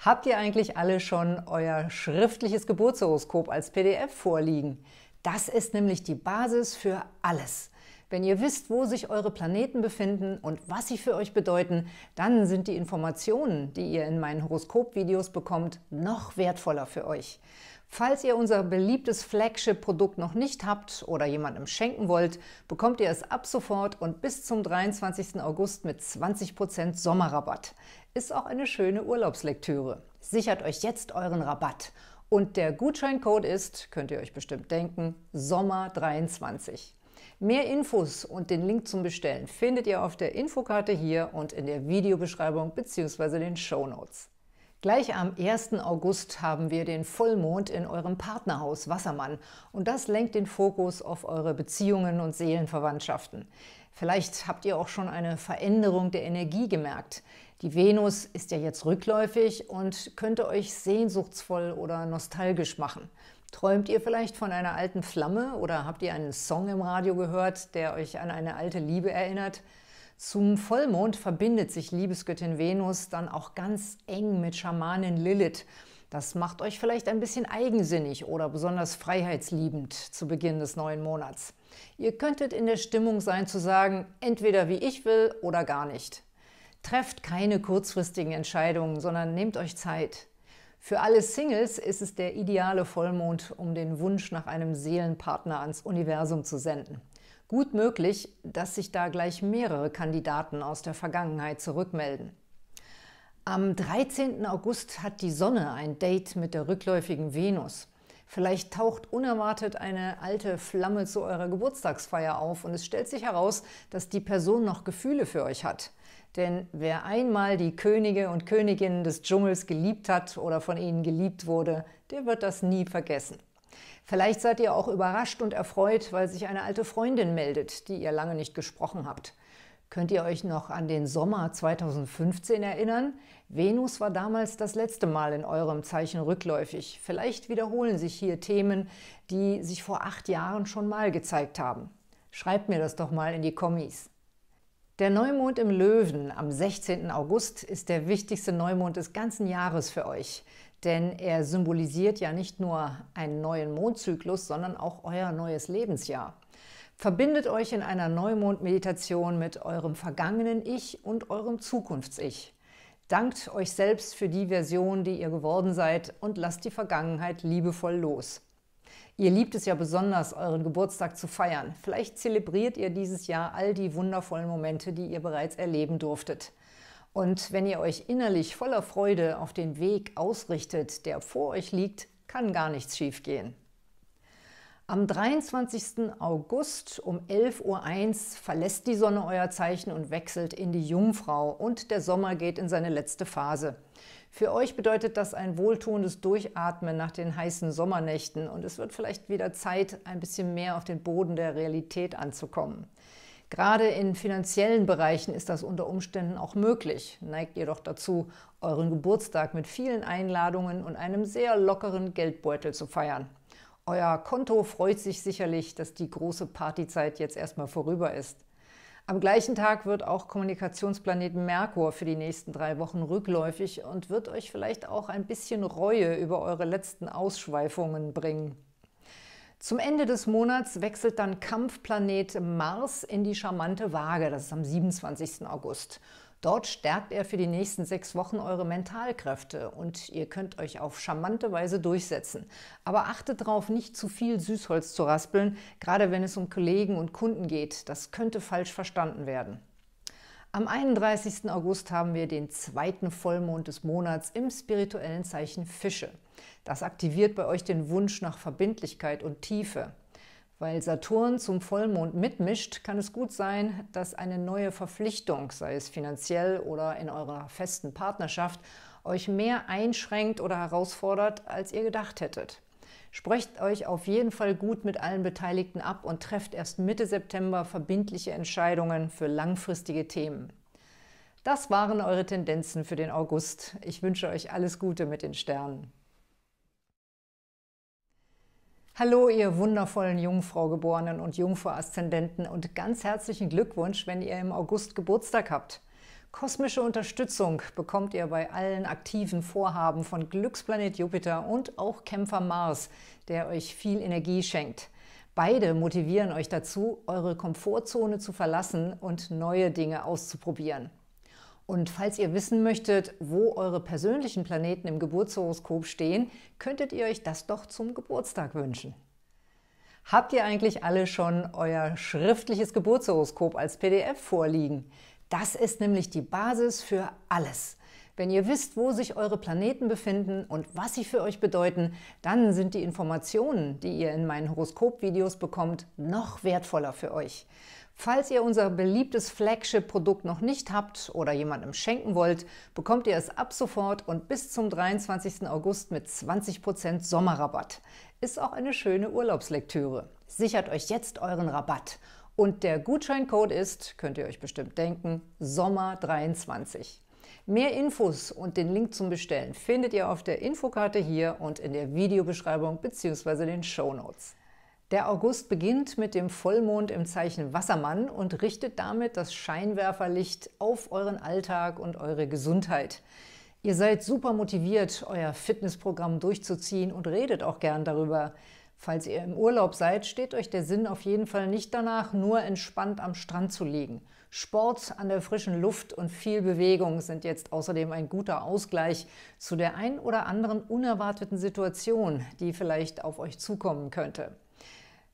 Speaker 1: Habt ihr eigentlich alle schon euer schriftliches Geburtshoroskop als PDF vorliegen? Das ist nämlich die Basis für alles. Wenn ihr wisst, wo sich eure Planeten befinden und was sie für euch bedeuten, dann sind die Informationen, die ihr in meinen Horoskop-Videos bekommt, noch wertvoller für euch. Falls ihr unser beliebtes Flagship-Produkt noch nicht habt oder jemandem schenken wollt, bekommt ihr es ab sofort und bis zum 23. August mit 20% Sommerrabatt ist auch eine schöne Urlaubslektüre. Sichert euch jetzt euren Rabatt. Und der Gutscheincode ist, könnt ihr euch bestimmt denken, Sommer23. Mehr Infos und den Link zum Bestellen findet ihr auf der Infokarte hier und in der Videobeschreibung bzw. den Show Notes. Gleich am 1. August haben wir den Vollmond in eurem Partnerhaus Wassermann und das lenkt den Fokus auf eure Beziehungen und Seelenverwandtschaften. Vielleicht habt ihr auch schon eine Veränderung der Energie gemerkt. Die Venus ist ja jetzt rückläufig und könnte euch sehnsuchtsvoll oder nostalgisch machen. Träumt ihr vielleicht von einer alten Flamme oder habt ihr einen Song im Radio gehört, der euch an eine alte Liebe erinnert? Zum Vollmond verbindet sich Liebesgöttin Venus dann auch ganz eng mit Schamanin Lilith. Das macht euch vielleicht ein bisschen eigensinnig oder besonders freiheitsliebend zu Beginn des neuen Monats. Ihr könntet in der Stimmung sein zu sagen, entweder wie ich will oder gar nicht. Trefft keine kurzfristigen Entscheidungen, sondern nehmt euch Zeit. Für alle Singles ist es der ideale Vollmond, um den Wunsch nach einem Seelenpartner ans Universum zu senden. Gut möglich, dass sich da gleich mehrere Kandidaten aus der Vergangenheit zurückmelden. Am 13. August hat die Sonne ein Date mit der rückläufigen Venus. Vielleicht taucht unerwartet eine alte Flamme zu eurer Geburtstagsfeier auf und es stellt sich heraus, dass die Person noch Gefühle für euch hat. Denn wer einmal die Könige und Königinnen des Dschungels geliebt hat oder von ihnen geliebt wurde, der wird das nie vergessen. Vielleicht seid ihr auch überrascht und erfreut, weil sich eine alte Freundin meldet, die ihr lange nicht gesprochen habt. Könnt ihr euch noch an den Sommer 2015 erinnern? Venus war damals das letzte Mal in eurem Zeichen rückläufig. Vielleicht wiederholen sich hier Themen, die sich vor acht Jahren schon mal gezeigt haben. Schreibt mir das doch mal in die Kommis. Der Neumond im Löwen am 16. August ist der wichtigste Neumond des ganzen Jahres für euch denn er symbolisiert ja nicht nur einen neuen Mondzyklus, sondern auch euer neues Lebensjahr. Verbindet euch in einer Neumond-Meditation mit eurem vergangenen Ich und eurem Zukunfts-Ich. Dankt euch selbst für die Version, die ihr geworden seid und lasst die Vergangenheit liebevoll los. Ihr liebt es ja besonders, euren Geburtstag zu feiern. Vielleicht zelebriert ihr dieses Jahr all die wundervollen Momente, die ihr bereits erleben durftet. Und wenn ihr euch innerlich voller Freude auf den Weg ausrichtet, der vor euch liegt, kann gar nichts schiefgehen. Am 23. August um 11.01 Uhr verlässt die Sonne euer Zeichen und wechselt in die Jungfrau und der Sommer geht in seine letzte Phase. Für euch bedeutet das ein wohltuendes Durchatmen nach den heißen Sommernächten und es wird vielleicht wieder Zeit, ein bisschen mehr auf den Boden der Realität anzukommen. Gerade in finanziellen Bereichen ist das unter Umständen auch möglich. Neigt jedoch dazu, euren Geburtstag mit vielen Einladungen und einem sehr lockeren Geldbeutel zu feiern. Euer Konto freut sich sicherlich, dass die große Partyzeit jetzt erstmal vorüber ist. Am gleichen Tag wird auch Kommunikationsplanet Merkur für die nächsten drei Wochen rückläufig und wird euch vielleicht auch ein bisschen Reue über eure letzten Ausschweifungen bringen. Zum Ende des Monats wechselt dann Kampfplanet Mars in die charmante Waage, das ist am 27. August. Dort stärkt er für die nächsten sechs Wochen eure Mentalkräfte und ihr könnt euch auf charmante Weise durchsetzen. Aber achtet darauf, nicht zu viel Süßholz zu raspeln, gerade wenn es um Kollegen und Kunden geht. Das könnte falsch verstanden werden. Am 31. August haben wir den zweiten Vollmond des Monats im spirituellen Zeichen Fische. Das aktiviert bei euch den Wunsch nach Verbindlichkeit und Tiefe. Weil Saturn zum Vollmond mitmischt, kann es gut sein, dass eine neue Verpflichtung, sei es finanziell oder in eurer festen Partnerschaft, euch mehr einschränkt oder herausfordert, als ihr gedacht hättet. Sprecht euch auf jeden Fall gut mit allen Beteiligten ab und trefft erst Mitte September verbindliche Entscheidungen für langfristige Themen. Das waren eure Tendenzen für den August. Ich wünsche euch alles Gute mit den Sternen. Hallo, ihr wundervollen Jungfraugeborenen und Jungfrau-Aszendenten und ganz herzlichen Glückwunsch, wenn ihr im August Geburtstag habt. Kosmische Unterstützung bekommt ihr bei allen aktiven Vorhaben von Glücksplanet Jupiter und auch Kämpfer Mars, der euch viel Energie schenkt. Beide motivieren euch dazu, eure Komfortzone zu verlassen und neue Dinge auszuprobieren. Und falls ihr wissen möchtet, wo eure persönlichen Planeten im Geburtshoroskop stehen, könntet ihr euch das doch zum Geburtstag wünschen. Habt ihr eigentlich alle schon euer schriftliches Geburtshoroskop als PDF vorliegen? Das ist nämlich die Basis für alles. Wenn ihr wisst, wo sich eure Planeten befinden und was sie für euch bedeuten, dann sind die Informationen, die ihr in meinen Horoskop-Videos bekommt, noch wertvoller für euch. Falls ihr unser beliebtes Flagship-Produkt noch nicht habt oder jemandem schenken wollt, bekommt ihr es ab sofort und bis zum 23. August mit 20% Sommerrabatt. Ist auch eine schöne Urlaubslektüre. Sichert euch jetzt euren Rabatt. Und der Gutscheincode ist, könnt ihr euch bestimmt denken, Sommer23. Mehr Infos und den Link zum Bestellen findet ihr auf der Infokarte hier und in der Videobeschreibung bzw. den Show Notes. Der August beginnt mit dem Vollmond im Zeichen Wassermann und richtet damit das Scheinwerferlicht auf euren Alltag und eure Gesundheit. Ihr seid super motiviert, euer Fitnessprogramm durchzuziehen und redet auch gern darüber. Falls ihr im Urlaub seid, steht euch der Sinn auf jeden Fall nicht danach, nur entspannt am Strand zu liegen. Sport an der frischen Luft und viel Bewegung sind jetzt außerdem ein guter Ausgleich zu der ein oder anderen unerwarteten Situation, die vielleicht auf euch zukommen könnte.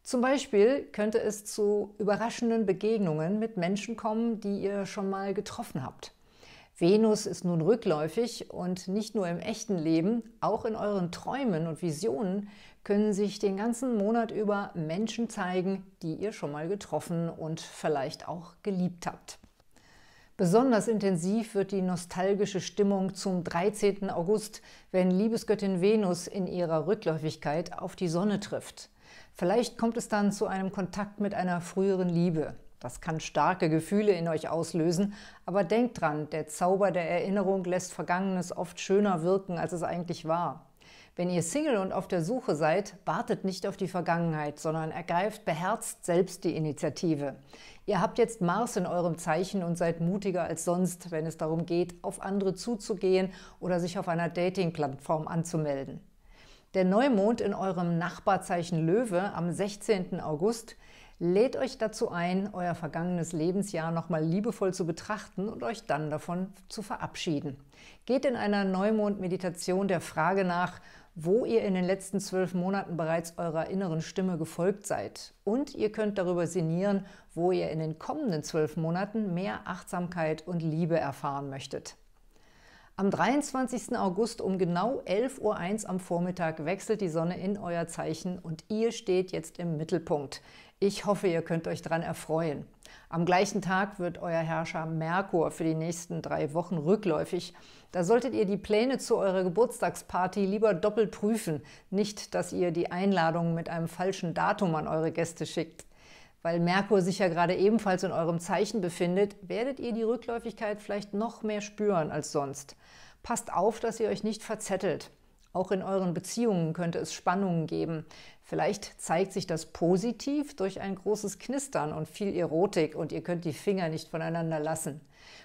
Speaker 1: Zum Beispiel könnte es zu überraschenden Begegnungen mit Menschen kommen, die ihr schon mal getroffen habt. Venus ist nun rückläufig und nicht nur im echten Leben, auch in euren Träumen und Visionen können sich den ganzen Monat über Menschen zeigen, die ihr schon mal getroffen und vielleicht auch geliebt habt. Besonders intensiv wird die nostalgische Stimmung zum 13. August, wenn Liebesgöttin Venus in ihrer Rückläufigkeit auf die Sonne trifft. Vielleicht kommt es dann zu einem Kontakt mit einer früheren Liebe. Das kann starke Gefühle in euch auslösen, aber denkt dran, der Zauber der Erinnerung lässt Vergangenes oft schöner wirken, als es eigentlich war. Wenn ihr Single und auf der Suche seid, wartet nicht auf die Vergangenheit, sondern ergreift beherzt selbst die Initiative. Ihr habt jetzt Mars in eurem Zeichen und seid mutiger als sonst, wenn es darum geht, auf andere zuzugehen oder sich auf einer Dating-Plattform anzumelden. Der Neumond in eurem Nachbarzeichen Löwe am 16. August lädt euch dazu ein, euer vergangenes Lebensjahr nochmal liebevoll zu betrachten und euch dann davon zu verabschieden. Geht in einer Neumond-Meditation der Frage nach, wo ihr in den letzten zwölf Monaten bereits eurer inneren Stimme gefolgt seid. Und ihr könnt darüber sinnieren, wo ihr in den kommenden zwölf Monaten mehr Achtsamkeit und Liebe erfahren möchtet. Am 23. August um genau 11.01 Uhr am Vormittag wechselt die Sonne in euer Zeichen und ihr steht jetzt im Mittelpunkt. Ich hoffe, ihr könnt euch daran erfreuen. Am gleichen Tag wird euer Herrscher Merkur für die nächsten drei Wochen rückläufig. Da solltet ihr die Pläne zu eurer Geburtstagsparty lieber doppelt prüfen, nicht dass ihr die Einladung mit einem falschen Datum an eure Gäste schickt. Weil Merkur sich ja gerade ebenfalls in eurem Zeichen befindet, werdet ihr die Rückläufigkeit vielleicht noch mehr spüren als sonst. Passt auf, dass ihr euch nicht verzettelt. Auch in euren Beziehungen könnte es Spannungen geben. Vielleicht zeigt sich das positiv durch ein großes Knistern und viel Erotik und ihr könnt die Finger nicht voneinander lassen.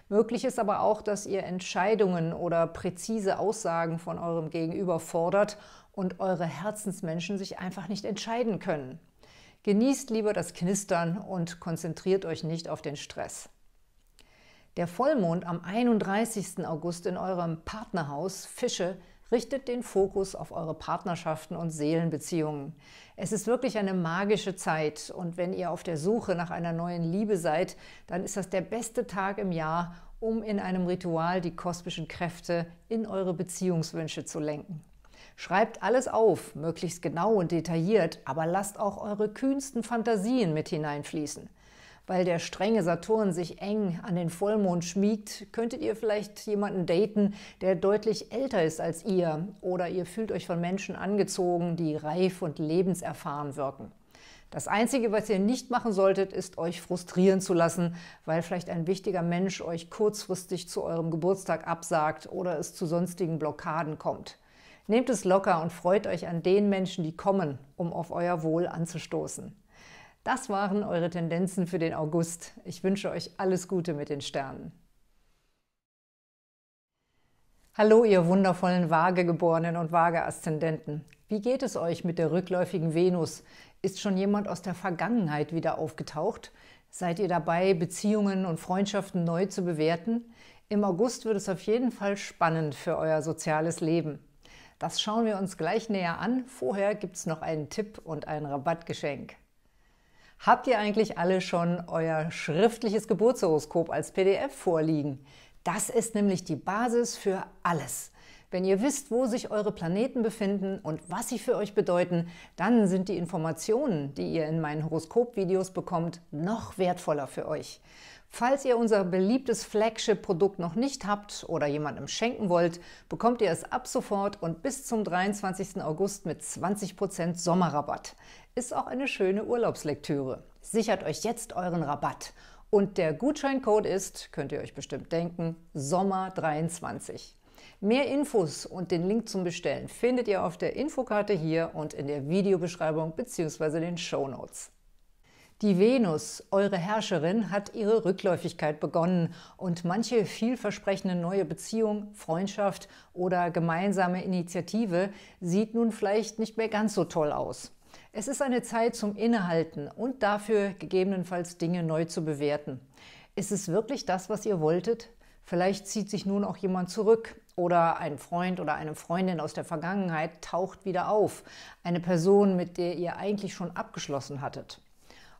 Speaker 1: Möglich ist aber auch, dass ihr Entscheidungen oder präzise Aussagen von eurem Gegenüber fordert und eure Herzensmenschen sich einfach nicht entscheiden können. Genießt lieber das Knistern und konzentriert euch nicht auf den Stress. Der Vollmond am 31. August in eurem Partnerhaus Fische richtet den Fokus auf eure Partnerschaften und Seelenbeziehungen. Es ist wirklich eine magische Zeit und wenn ihr auf der Suche nach einer neuen Liebe seid, dann ist das der beste Tag im Jahr, um in einem Ritual die kosmischen Kräfte in eure Beziehungswünsche zu lenken. Schreibt alles auf, möglichst genau und detailliert, aber lasst auch eure kühnsten Fantasien mit hineinfließen. Weil der strenge Saturn sich eng an den Vollmond schmiegt, könntet ihr vielleicht jemanden daten, der deutlich älter ist als ihr, oder ihr fühlt euch von Menschen angezogen, die reif und lebenserfahren wirken. Das Einzige, was ihr nicht machen solltet, ist euch frustrieren zu lassen, weil vielleicht ein wichtiger Mensch euch kurzfristig zu eurem Geburtstag absagt oder es zu sonstigen Blockaden kommt. Nehmt es locker und freut euch an den Menschen, die kommen, um auf euer Wohl anzustoßen. Das waren eure Tendenzen für den August. Ich wünsche euch alles Gute mit den Sternen. Hallo, ihr wundervollen Vagegeborenen und Vageaszendenten. Wie geht es euch mit der rückläufigen Venus? Ist schon jemand aus der Vergangenheit wieder aufgetaucht? Seid ihr dabei, Beziehungen und Freundschaften neu zu bewerten? Im August wird es auf jeden Fall spannend für euer soziales Leben. Das schauen wir uns gleich näher an. Vorher gibt es noch einen Tipp und ein Rabattgeschenk. Habt ihr eigentlich alle schon euer schriftliches Geburtshoroskop als PDF vorliegen? Das ist nämlich die Basis für alles. Wenn ihr wisst, wo sich eure Planeten befinden und was sie für euch bedeuten, dann sind die Informationen, die ihr in meinen Horoskop-Videos bekommt, noch wertvoller für euch. Falls ihr unser beliebtes Flagship-Produkt noch nicht habt oder jemandem schenken wollt, bekommt ihr es ab sofort und bis zum 23. August mit 20% Sommerrabatt. Ist auch eine schöne Urlaubslektüre. Sichert euch jetzt euren Rabatt. Und der Gutscheincode ist, könnt ihr euch bestimmt denken, Sommer23. Mehr Infos und den Link zum Bestellen findet ihr auf der Infokarte hier und in der Videobeschreibung bzw. den Show Notes. Die Venus, eure Herrscherin, hat ihre Rückläufigkeit begonnen und manche vielversprechende neue Beziehung, Freundschaft oder gemeinsame Initiative sieht nun vielleicht nicht mehr ganz so toll aus. Es ist eine Zeit zum Innehalten und dafür gegebenenfalls Dinge neu zu bewerten. Ist es wirklich das, was ihr wolltet? Vielleicht zieht sich nun auch jemand zurück oder ein Freund oder eine Freundin aus der Vergangenheit taucht wieder auf, eine Person, mit der ihr eigentlich schon abgeschlossen hattet.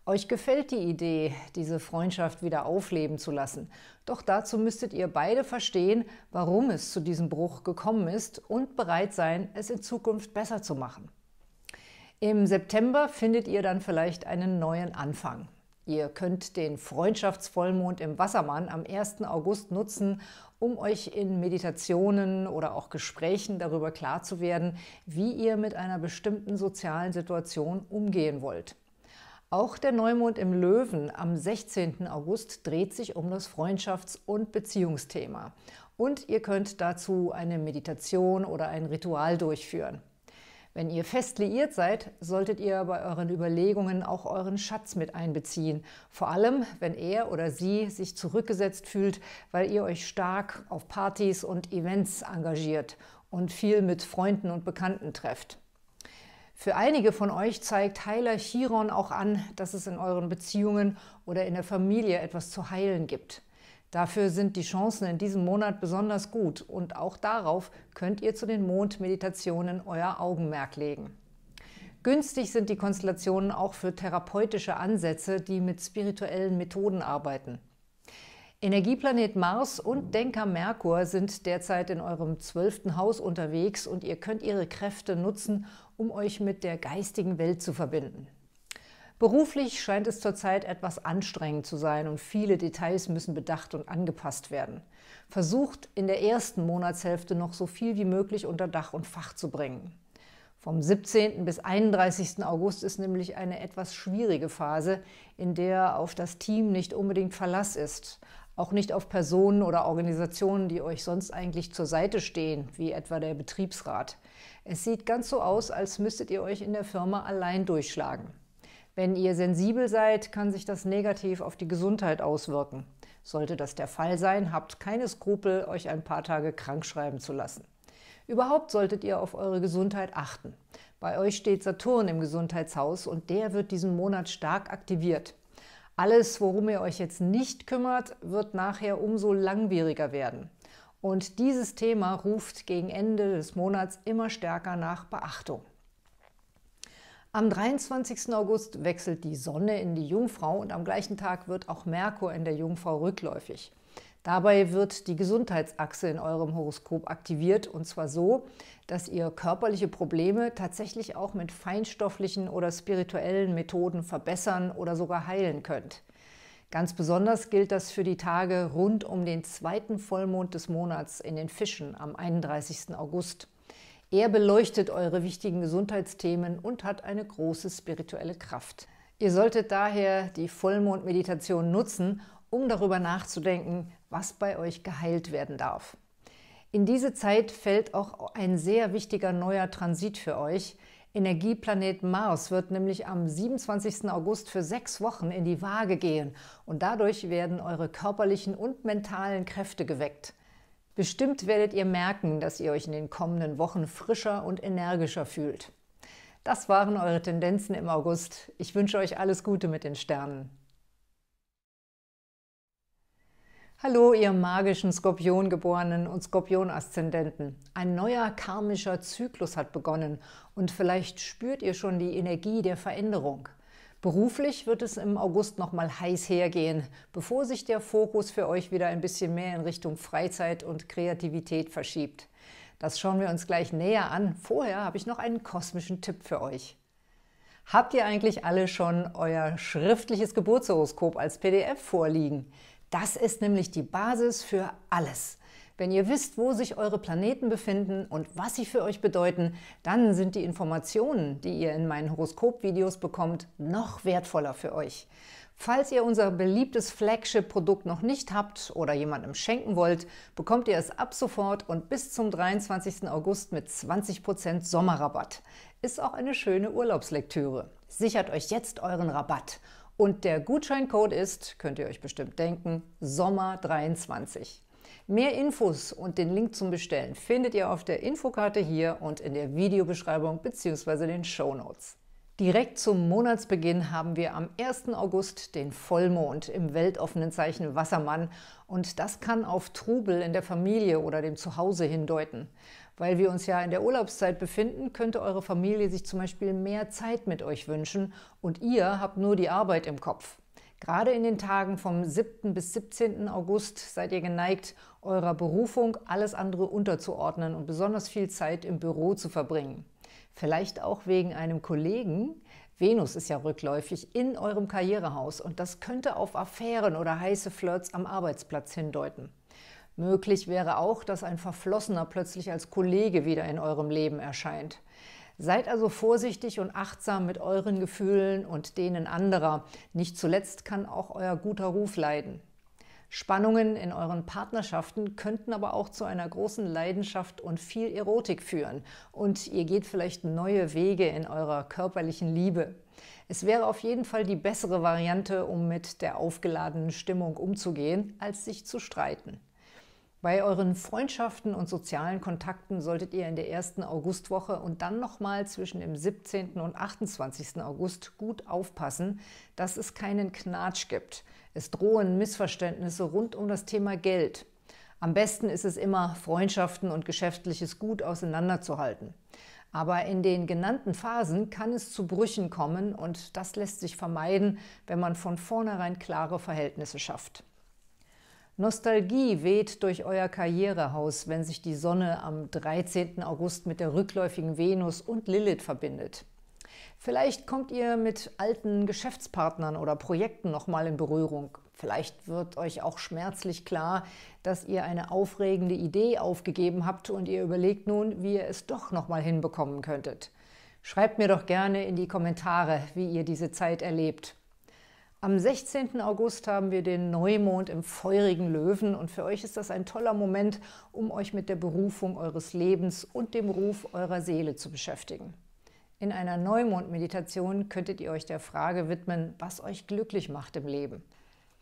Speaker 1: Euch gefällt die Idee, diese Freundschaft wieder aufleben zu lassen. Doch dazu müsstet ihr beide verstehen, warum es zu diesem Bruch gekommen ist und bereit sein, es in Zukunft besser zu machen. Im September findet ihr dann vielleicht einen neuen Anfang. Ihr könnt den Freundschaftsvollmond im Wassermann am 1. August nutzen, um euch in Meditationen oder auch Gesprächen darüber klar zu werden, wie ihr mit einer bestimmten sozialen Situation umgehen wollt. Auch der Neumond im Löwen am 16. August dreht sich um das Freundschafts- und Beziehungsthema. Und ihr könnt dazu eine Meditation oder ein Ritual durchführen. Wenn ihr fest liiert seid, solltet ihr bei euren Überlegungen auch euren Schatz mit einbeziehen. Vor allem, wenn er oder sie sich zurückgesetzt fühlt, weil ihr euch stark auf Partys und Events engagiert und viel mit Freunden und Bekannten trefft. Für einige von euch zeigt Heiler Chiron auch an, dass es in euren Beziehungen oder in der Familie etwas zu heilen gibt. Dafür sind die Chancen in diesem Monat besonders gut und auch darauf könnt ihr zu den Mondmeditationen euer Augenmerk legen. Günstig sind die Konstellationen auch für therapeutische Ansätze, die mit spirituellen Methoden arbeiten. Energieplanet Mars und Denker Merkur sind derzeit in eurem zwölften Haus unterwegs und ihr könnt ihre Kräfte nutzen, um euch mit der geistigen Welt zu verbinden. Beruflich scheint es zurzeit etwas anstrengend zu sein und viele Details müssen bedacht und angepasst werden. Versucht in der ersten Monatshälfte noch so viel wie möglich unter Dach und Fach zu bringen. Vom 17. bis 31. August ist nämlich eine etwas schwierige Phase, in der auf das Team nicht unbedingt Verlass ist. Auch nicht auf Personen oder Organisationen, die euch sonst eigentlich zur Seite stehen, wie etwa der Betriebsrat. Es sieht ganz so aus, als müsstet ihr euch in der Firma allein durchschlagen. Wenn ihr sensibel seid, kann sich das negativ auf die Gesundheit auswirken. Sollte das der Fall sein, habt keine Skrupel, euch ein paar Tage krank schreiben zu lassen. Überhaupt solltet ihr auf eure Gesundheit achten. Bei euch steht Saturn im Gesundheitshaus und der wird diesen Monat stark aktiviert. Alles, worum ihr euch jetzt nicht kümmert, wird nachher umso langwieriger werden. Und dieses Thema ruft gegen Ende des Monats immer stärker nach Beachtung. Am 23. August wechselt die Sonne in die Jungfrau und am gleichen Tag wird auch Merkur in der Jungfrau rückläufig. Dabei wird die Gesundheitsachse in eurem Horoskop aktiviert und zwar so, dass ihr körperliche Probleme tatsächlich auch mit feinstofflichen oder spirituellen Methoden verbessern oder sogar heilen könnt. Ganz besonders gilt das für die Tage rund um den zweiten Vollmond des Monats in den Fischen am 31. August. Er beleuchtet eure wichtigen Gesundheitsthemen und hat eine große spirituelle Kraft. Ihr solltet daher die Vollmondmeditation nutzen, um darüber nachzudenken, was bei euch geheilt werden darf. In diese Zeit fällt auch ein sehr wichtiger neuer Transit für euch, Energieplanet Mars wird nämlich am 27. August für sechs Wochen in die Waage gehen und dadurch werden eure körperlichen und mentalen Kräfte geweckt. Bestimmt werdet ihr merken, dass ihr euch in den kommenden Wochen frischer und energischer fühlt. Das waren eure Tendenzen im August. Ich wünsche euch alles Gute mit den Sternen. Hallo, ihr magischen Skorpiongeborenen und Skorpionaszendenten. Ein neuer karmischer Zyklus hat begonnen und vielleicht spürt ihr schon die Energie der Veränderung. Beruflich wird es im August nochmal heiß hergehen, bevor sich der Fokus für euch wieder ein bisschen mehr in Richtung Freizeit und Kreativität verschiebt. Das schauen wir uns gleich näher an. Vorher habe ich noch einen kosmischen Tipp für euch. Habt ihr eigentlich alle schon euer schriftliches Geburtshoroskop als PDF vorliegen? Das ist nämlich die Basis für alles. Wenn ihr wisst, wo sich eure Planeten befinden und was sie für euch bedeuten, dann sind die Informationen, die ihr in meinen Horoskop-Videos bekommt, noch wertvoller für euch. Falls ihr unser beliebtes Flagship-Produkt noch nicht habt oder jemandem schenken wollt, bekommt ihr es ab sofort und bis zum 23. August mit 20% Sommerrabatt. Ist auch eine schöne Urlaubslektüre. Sichert euch jetzt euren Rabatt und der Gutscheincode ist, könnt ihr euch bestimmt denken, Sommer23. Mehr Infos und den Link zum Bestellen findet ihr auf der Infokarte hier und in der Videobeschreibung bzw. den Show Notes. Direkt zum Monatsbeginn haben wir am 1. August den Vollmond im weltoffenen Zeichen Wassermann und das kann auf Trubel in der Familie oder dem Zuhause hindeuten. Weil wir uns ja in der Urlaubszeit befinden, könnte eure Familie sich zum Beispiel mehr Zeit mit euch wünschen und ihr habt nur die Arbeit im Kopf. Gerade in den Tagen vom 7. bis 17. August seid ihr geneigt, eurer Berufung alles andere unterzuordnen und besonders viel Zeit im Büro zu verbringen. Vielleicht auch wegen einem Kollegen. Venus ist ja rückläufig in eurem Karrierehaus und das könnte auf Affären oder heiße Flirts am Arbeitsplatz hindeuten. Möglich wäre auch, dass ein Verflossener plötzlich als Kollege wieder in eurem Leben erscheint. Seid also vorsichtig und achtsam mit euren Gefühlen und denen anderer. Nicht zuletzt kann auch euer guter Ruf leiden. Spannungen in euren Partnerschaften könnten aber auch zu einer großen Leidenschaft und viel Erotik führen. Und ihr geht vielleicht neue Wege in eurer körperlichen Liebe. Es wäre auf jeden Fall die bessere Variante, um mit der aufgeladenen Stimmung umzugehen, als sich zu streiten. Bei euren Freundschaften und sozialen Kontakten solltet ihr in der ersten Augustwoche und dann nochmal zwischen dem 17. und 28. August gut aufpassen, dass es keinen Knatsch gibt. Es drohen Missverständnisse rund um das Thema Geld. Am besten ist es immer, Freundschaften und geschäftliches Gut auseinanderzuhalten. Aber in den genannten Phasen kann es zu Brüchen kommen und das lässt sich vermeiden, wenn man von vornherein klare Verhältnisse schafft. Nostalgie weht durch euer Karrierehaus, wenn sich die Sonne am 13. August mit der rückläufigen Venus und Lilith verbindet. Vielleicht kommt ihr mit alten Geschäftspartnern oder Projekten nochmal in Berührung. Vielleicht wird euch auch schmerzlich klar, dass ihr eine aufregende Idee aufgegeben habt und ihr überlegt nun, wie ihr es doch nochmal hinbekommen könntet. Schreibt mir doch gerne in die Kommentare, wie ihr diese Zeit erlebt. Am 16. August haben wir den Neumond im feurigen Löwen und für euch ist das ein toller Moment, um euch mit der Berufung eures Lebens und dem Ruf eurer Seele zu beschäftigen. In einer Neumond-Meditation könntet ihr euch der Frage widmen, was euch glücklich macht im Leben.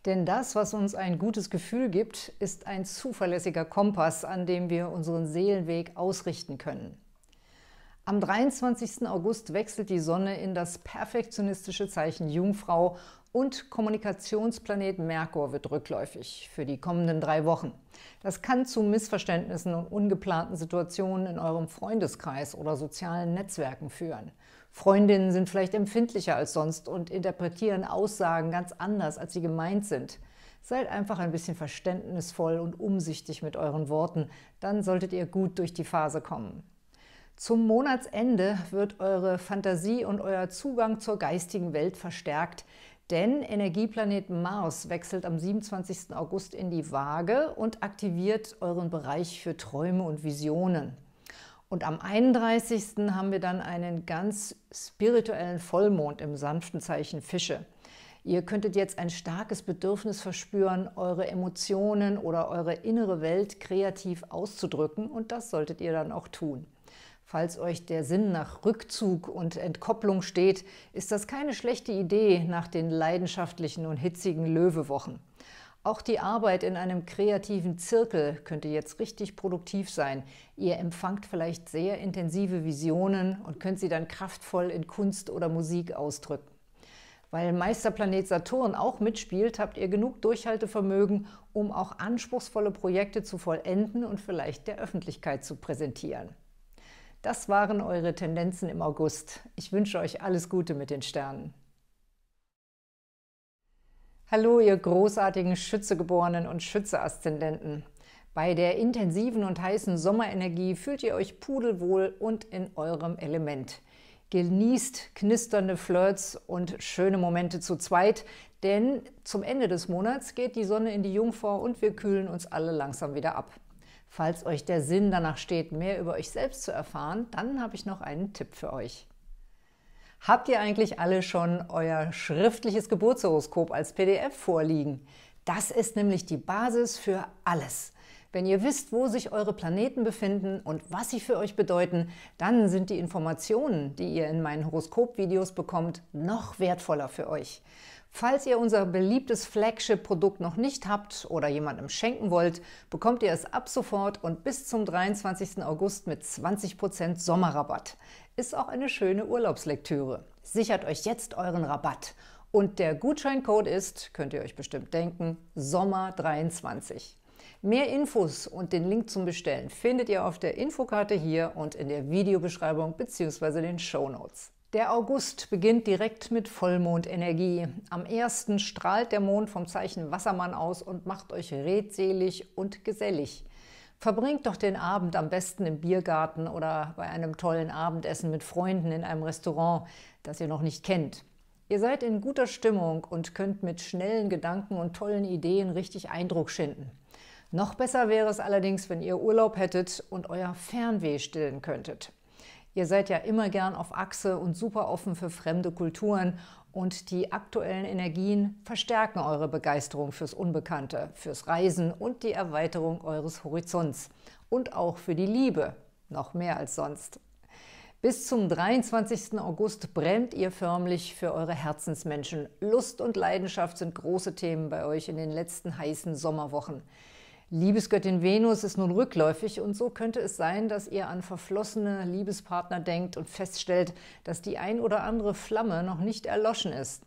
Speaker 1: Denn das, was uns ein gutes Gefühl gibt, ist ein zuverlässiger Kompass, an dem wir unseren Seelenweg ausrichten können. Am 23. August wechselt die Sonne in das perfektionistische Zeichen Jungfrau und Kommunikationsplanet Merkur wird rückläufig für die kommenden drei Wochen. Das kann zu Missverständnissen und ungeplanten Situationen in eurem Freundeskreis oder sozialen Netzwerken führen. Freundinnen sind vielleicht empfindlicher als sonst und interpretieren Aussagen ganz anders, als sie gemeint sind. Seid einfach ein bisschen verständnisvoll und umsichtig mit euren Worten, dann solltet ihr gut durch die Phase kommen. Zum Monatsende wird eure Fantasie und euer Zugang zur geistigen Welt verstärkt, denn Energieplanet Mars wechselt am 27. August in die Waage und aktiviert euren Bereich für Träume und Visionen. Und am 31. haben wir dann einen ganz spirituellen Vollmond im sanften Zeichen Fische. Ihr könntet jetzt ein starkes Bedürfnis verspüren, eure Emotionen oder eure innere Welt kreativ auszudrücken und das solltet ihr dann auch tun. Falls euch der Sinn nach Rückzug und Entkopplung steht, ist das keine schlechte Idee nach den leidenschaftlichen und hitzigen Löwewochen. Auch die Arbeit in einem kreativen Zirkel könnte jetzt richtig produktiv sein. Ihr empfangt vielleicht sehr intensive Visionen und könnt sie dann kraftvoll in Kunst oder Musik ausdrücken. Weil Meisterplanet Saturn auch mitspielt, habt ihr genug Durchhaltevermögen, um auch anspruchsvolle Projekte zu vollenden und vielleicht der Öffentlichkeit zu präsentieren. Das waren eure Tendenzen im August. Ich wünsche euch alles Gute mit den Sternen. Hallo, ihr großartigen Schützegeborenen und Schütze-Aszendenten. Bei der intensiven und heißen Sommerenergie fühlt ihr euch pudelwohl und in eurem Element. Genießt knisternde Flirts und schöne Momente zu zweit, denn zum Ende des Monats geht die Sonne in die Jungfrau und wir kühlen uns alle langsam wieder ab. Falls euch der Sinn danach steht, mehr über euch selbst zu erfahren, dann habe ich noch einen Tipp für euch. Habt ihr eigentlich alle schon euer schriftliches Geburtshoroskop als PDF vorliegen? Das ist nämlich die Basis für alles. Wenn ihr wisst, wo sich eure Planeten befinden und was sie für euch bedeuten, dann sind die Informationen, die ihr in meinen Horoskop-Videos bekommt, noch wertvoller für euch. Falls ihr unser beliebtes Flagship-Produkt noch nicht habt oder jemandem schenken wollt, bekommt ihr es ab sofort und bis zum 23. August mit 20% Sommerrabatt. Ist auch eine schöne Urlaubslektüre. Sichert euch jetzt euren Rabatt. Und der Gutscheincode ist, könnt ihr euch bestimmt denken, Sommer23. Mehr Infos und den Link zum Bestellen findet ihr auf der Infokarte hier und in der Videobeschreibung bzw. den Show Notes. Der August beginnt direkt mit Vollmondenergie. Am 1. strahlt der Mond vom Zeichen Wassermann aus und macht euch redselig und gesellig. Verbringt doch den Abend am besten im Biergarten oder bei einem tollen Abendessen mit Freunden in einem Restaurant, das ihr noch nicht kennt. Ihr seid in guter Stimmung und könnt mit schnellen Gedanken und tollen Ideen richtig Eindruck schinden. Noch besser wäre es allerdings, wenn ihr Urlaub hättet und euer Fernweh stillen könntet. Ihr seid ja immer gern auf Achse und super offen für fremde Kulturen und die aktuellen Energien verstärken eure Begeisterung fürs Unbekannte, fürs Reisen und die Erweiterung eures Horizonts und auch für die Liebe, noch mehr als sonst. Bis zum 23. August brennt ihr förmlich für eure Herzensmenschen. Lust und Leidenschaft sind große Themen bei euch in den letzten heißen Sommerwochen. Liebesgöttin Venus ist nun rückläufig und so könnte es sein, dass ihr an verflossene Liebespartner denkt und feststellt, dass die ein oder andere Flamme noch nicht erloschen ist.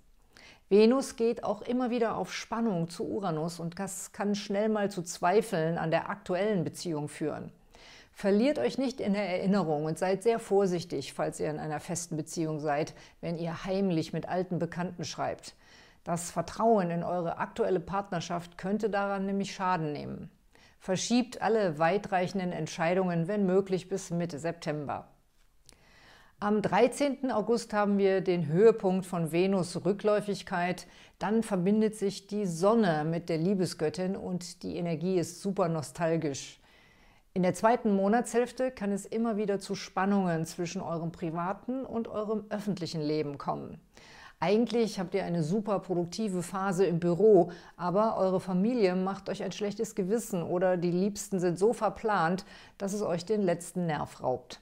Speaker 1: Venus geht auch immer wieder auf Spannung zu Uranus und das kann schnell mal zu Zweifeln an der aktuellen Beziehung führen. Verliert euch nicht in der Erinnerung und seid sehr vorsichtig, falls ihr in einer festen Beziehung seid, wenn ihr heimlich mit alten Bekannten schreibt. Das Vertrauen in eure aktuelle Partnerschaft könnte daran nämlich Schaden nehmen. Verschiebt alle weitreichenden Entscheidungen, wenn möglich, bis Mitte September. Am 13. August haben wir den Höhepunkt von Venus Rückläufigkeit. Dann verbindet sich die Sonne mit der Liebesgöttin und die Energie ist super nostalgisch. In der zweiten Monatshälfte kann es immer wieder zu Spannungen zwischen eurem privaten und eurem öffentlichen Leben kommen. Eigentlich habt ihr eine super produktive Phase im Büro, aber eure Familie macht euch ein schlechtes Gewissen oder die Liebsten sind so verplant, dass es euch den letzten Nerv raubt.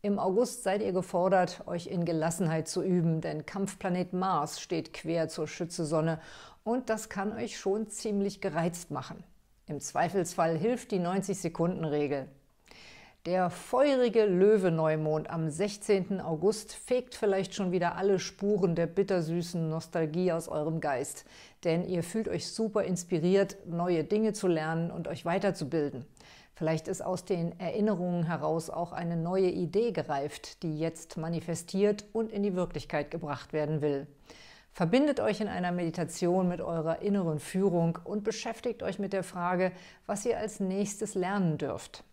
Speaker 1: Im August seid ihr gefordert, euch in Gelassenheit zu üben, denn Kampfplanet Mars steht quer zur Schützesonne und das kann euch schon ziemlich gereizt machen. Im Zweifelsfall hilft die 90-Sekunden-Regel. Der feurige Löwe-Neumond am 16. August fegt vielleicht schon wieder alle Spuren der bittersüßen Nostalgie aus eurem Geist, denn ihr fühlt euch super inspiriert, neue Dinge zu lernen und euch weiterzubilden. Vielleicht ist aus den Erinnerungen heraus auch eine neue Idee gereift, die jetzt manifestiert und in die Wirklichkeit gebracht werden will. Verbindet euch in einer Meditation mit eurer inneren Führung und beschäftigt euch mit der Frage, was ihr als nächstes lernen dürft.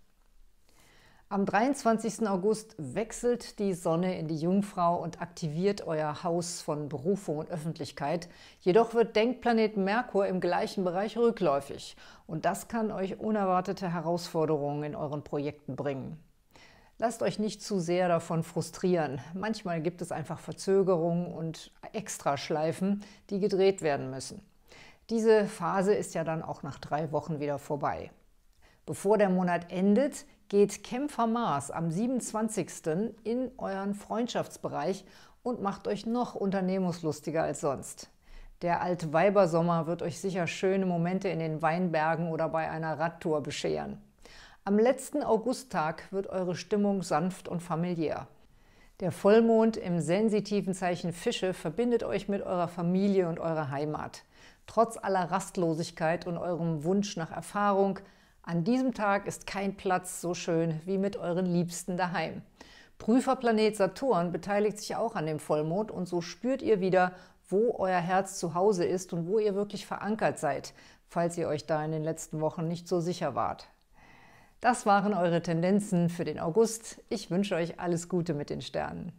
Speaker 1: Am 23. August wechselt die Sonne in die Jungfrau und aktiviert euer Haus von Berufung und Öffentlichkeit. Jedoch wird Denkplanet Merkur im gleichen Bereich rückläufig. Und das kann euch unerwartete Herausforderungen in euren Projekten bringen. Lasst euch nicht zu sehr davon frustrieren. Manchmal gibt es einfach Verzögerungen und Extraschleifen, die gedreht werden müssen. Diese Phase ist ja dann auch nach drei Wochen wieder vorbei. Bevor der Monat endet, Geht Kämpfer Mars am 27. in euren Freundschaftsbereich und macht euch noch unternehmungslustiger als sonst. Der Altweibersommer wird euch sicher schöne Momente in den Weinbergen oder bei einer Radtour bescheren. Am letzten Augusttag wird eure Stimmung sanft und familiär. Der Vollmond im sensitiven Zeichen Fische verbindet euch mit eurer Familie und eurer Heimat. Trotz aller Rastlosigkeit und eurem Wunsch nach Erfahrung an diesem Tag ist kein Platz so schön wie mit euren Liebsten daheim. Prüferplanet Saturn beteiligt sich auch an dem Vollmond und so spürt ihr wieder, wo euer Herz zu Hause ist und wo ihr wirklich verankert seid, falls ihr euch da in den letzten Wochen nicht so sicher wart. Das waren eure Tendenzen für den August. Ich wünsche euch alles Gute mit den Sternen.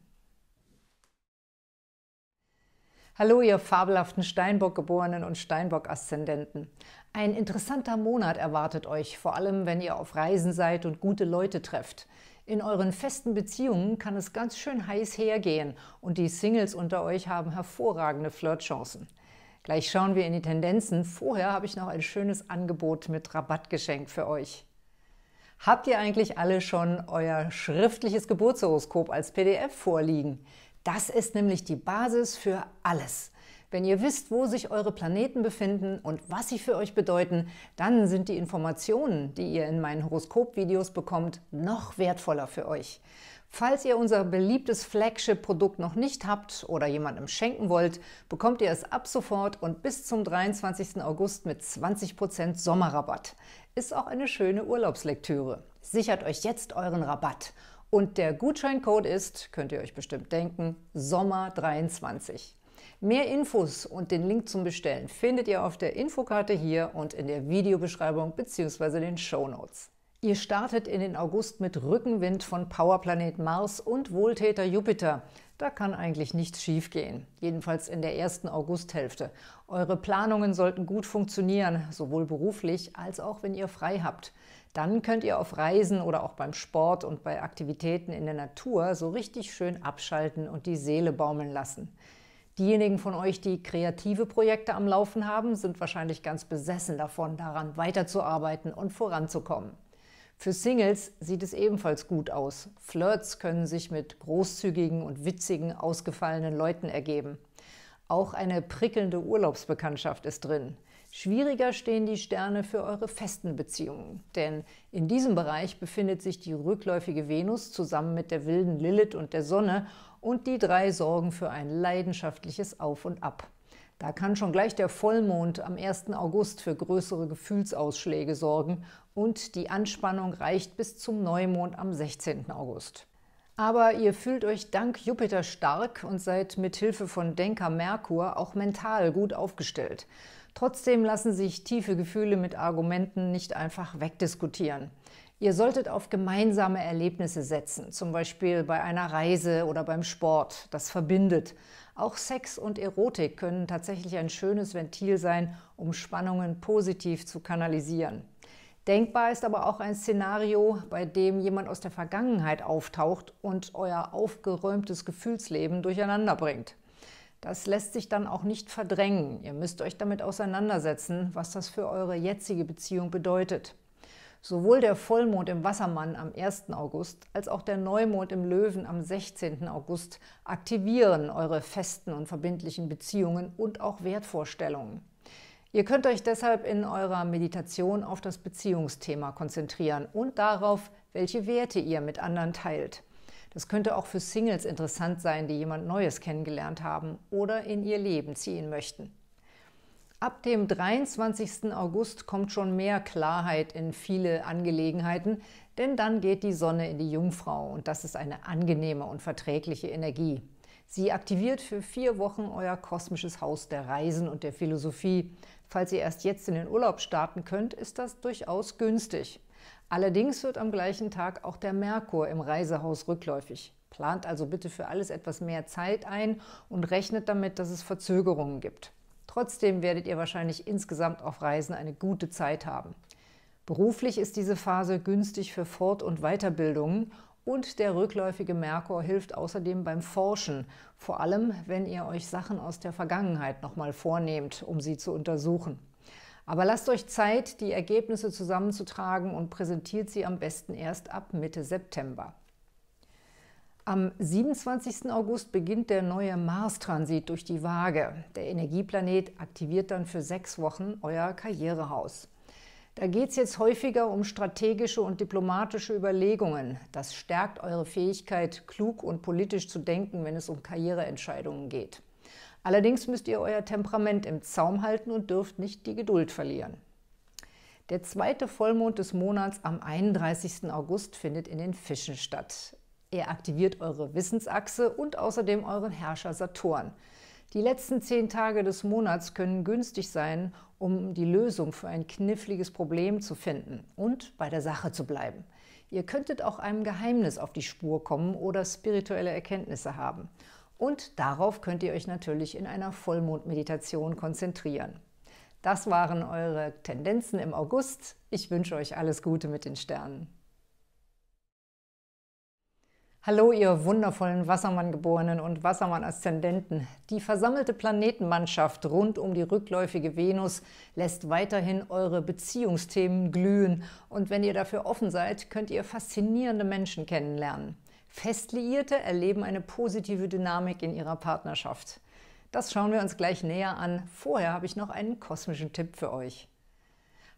Speaker 1: Hallo, ihr fabelhaften Steinbock-Geborenen und Steinbock-Aszendenten. Ein interessanter Monat erwartet euch, vor allem wenn ihr auf Reisen seid und gute Leute trefft. In euren festen Beziehungen kann es ganz schön heiß hergehen und die Singles unter euch haben hervorragende Flirtchancen. Gleich schauen wir in die Tendenzen. Vorher habe ich noch ein schönes Angebot mit Rabattgeschenk für euch. Habt ihr eigentlich alle schon euer schriftliches Geburtshoroskop als PDF vorliegen? Das ist nämlich die Basis für alles. Wenn ihr wisst, wo sich eure Planeten befinden und was sie für euch bedeuten, dann sind die Informationen, die ihr in meinen Horoskop-Videos bekommt, noch wertvoller für euch. Falls ihr unser beliebtes Flagship-Produkt noch nicht habt oder jemandem schenken wollt, bekommt ihr es ab sofort und bis zum 23. August mit 20% Sommerrabatt. Ist auch eine schöne Urlaubslektüre. Sichert euch jetzt euren Rabatt. Und der Gutscheincode ist, könnt ihr euch bestimmt denken, Sommer 23. Mehr Infos und den Link zum Bestellen findet ihr auf der Infokarte hier und in der Videobeschreibung bzw. den Show Notes. Ihr startet in den August mit Rückenwind von Powerplanet Mars und Wohltäter Jupiter. Da kann eigentlich nichts schiefgehen, jedenfalls in der ersten Augusthälfte. Eure Planungen sollten gut funktionieren, sowohl beruflich als auch wenn ihr frei habt. Dann könnt ihr auf Reisen oder auch beim Sport und bei Aktivitäten in der Natur so richtig schön abschalten und die Seele baumeln lassen. Diejenigen von euch, die kreative Projekte am Laufen haben, sind wahrscheinlich ganz besessen davon, daran weiterzuarbeiten und voranzukommen. Für Singles sieht es ebenfalls gut aus. Flirts können sich mit großzügigen und witzigen, ausgefallenen Leuten ergeben. Auch eine prickelnde Urlaubsbekanntschaft ist drin. Schwieriger stehen die Sterne für eure festen Beziehungen, denn in diesem Bereich befindet sich die rückläufige Venus zusammen mit der wilden Lilith und der Sonne und die drei sorgen für ein leidenschaftliches Auf und Ab. Da kann schon gleich der Vollmond am 1. August für größere Gefühlsausschläge sorgen und die Anspannung reicht bis zum Neumond am 16. August. Aber ihr fühlt euch dank Jupiter stark und seid mit Hilfe von Denker Merkur auch mental gut aufgestellt. Trotzdem lassen sich tiefe Gefühle mit Argumenten nicht einfach wegdiskutieren. Ihr solltet auf gemeinsame Erlebnisse setzen, zum Beispiel bei einer Reise oder beim Sport. Das verbindet. Auch Sex und Erotik können tatsächlich ein schönes Ventil sein, um Spannungen positiv zu kanalisieren. Denkbar ist aber auch ein Szenario, bei dem jemand aus der Vergangenheit auftaucht und euer aufgeräumtes Gefühlsleben durcheinander bringt. Das lässt sich dann auch nicht verdrängen. Ihr müsst euch damit auseinandersetzen, was das für eure jetzige Beziehung bedeutet. Sowohl der Vollmond im Wassermann am 1. August als auch der Neumond im Löwen am 16. August aktivieren eure festen und verbindlichen Beziehungen und auch Wertvorstellungen. Ihr könnt euch deshalb in eurer Meditation auf das Beziehungsthema konzentrieren und darauf, welche Werte ihr mit anderen teilt. Das könnte auch für Singles interessant sein, die jemand Neues kennengelernt haben oder in ihr Leben ziehen möchten. Ab dem 23. August kommt schon mehr Klarheit in viele Angelegenheiten, denn dann geht die Sonne in die Jungfrau und das ist eine angenehme und verträgliche Energie. Sie aktiviert für vier Wochen euer kosmisches Haus der Reisen und der Philosophie. Falls ihr erst jetzt in den Urlaub starten könnt, ist das durchaus günstig. Allerdings wird am gleichen Tag auch der Merkur im Reisehaus rückläufig. Plant also bitte für alles etwas mehr Zeit ein und rechnet damit, dass es Verzögerungen gibt. Trotzdem werdet ihr wahrscheinlich insgesamt auf Reisen eine gute Zeit haben. Beruflich ist diese Phase günstig für Fort- und Weiterbildungen und der rückläufige Merkur hilft außerdem beim Forschen, vor allem wenn ihr euch Sachen aus der Vergangenheit nochmal vornehmt, um sie zu untersuchen. Aber lasst euch Zeit, die Ergebnisse zusammenzutragen und präsentiert sie am besten erst ab Mitte September. Am 27. August beginnt der neue Mars-Transit durch die Waage. Der Energieplanet aktiviert dann für sechs Wochen euer Karrierehaus. Da geht es jetzt häufiger um strategische und diplomatische Überlegungen. Das stärkt eure Fähigkeit, klug und politisch zu denken, wenn es um Karriereentscheidungen geht. Allerdings müsst ihr euer Temperament im Zaum halten und dürft nicht die Geduld verlieren. Der zweite Vollmond des Monats am 31. August findet in den Fischen statt. Er aktiviert eure Wissensachse und außerdem euren Herrscher Saturn. Die letzten zehn Tage des Monats können günstig sein, um die Lösung für ein kniffliges Problem zu finden und bei der Sache zu bleiben. Ihr könntet auch einem Geheimnis auf die Spur kommen oder spirituelle Erkenntnisse haben. Und darauf könnt ihr euch natürlich in einer Vollmondmeditation konzentrieren. Das waren eure Tendenzen im August. Ich wünsche euch alles Gute mit den Sternen. Hallo, ihr wundervollen Wassermann-Geborenen und Wassermann-Aszendenten. Die versammelte Planetenmannschaft rund um die rückläufige Venus lässt weiterhin eure Beziehungsthemen glühen. Und wenn ihr dafür offen seid, könnt ihr faszinierende Menschen kennenlernen. Festliierte erleben eine positive Dynamik in ihrer Partnerschaft. Das schauen wir uns gleich näher an. Vorher habe ich noch einen kosmischen Tipp für euch.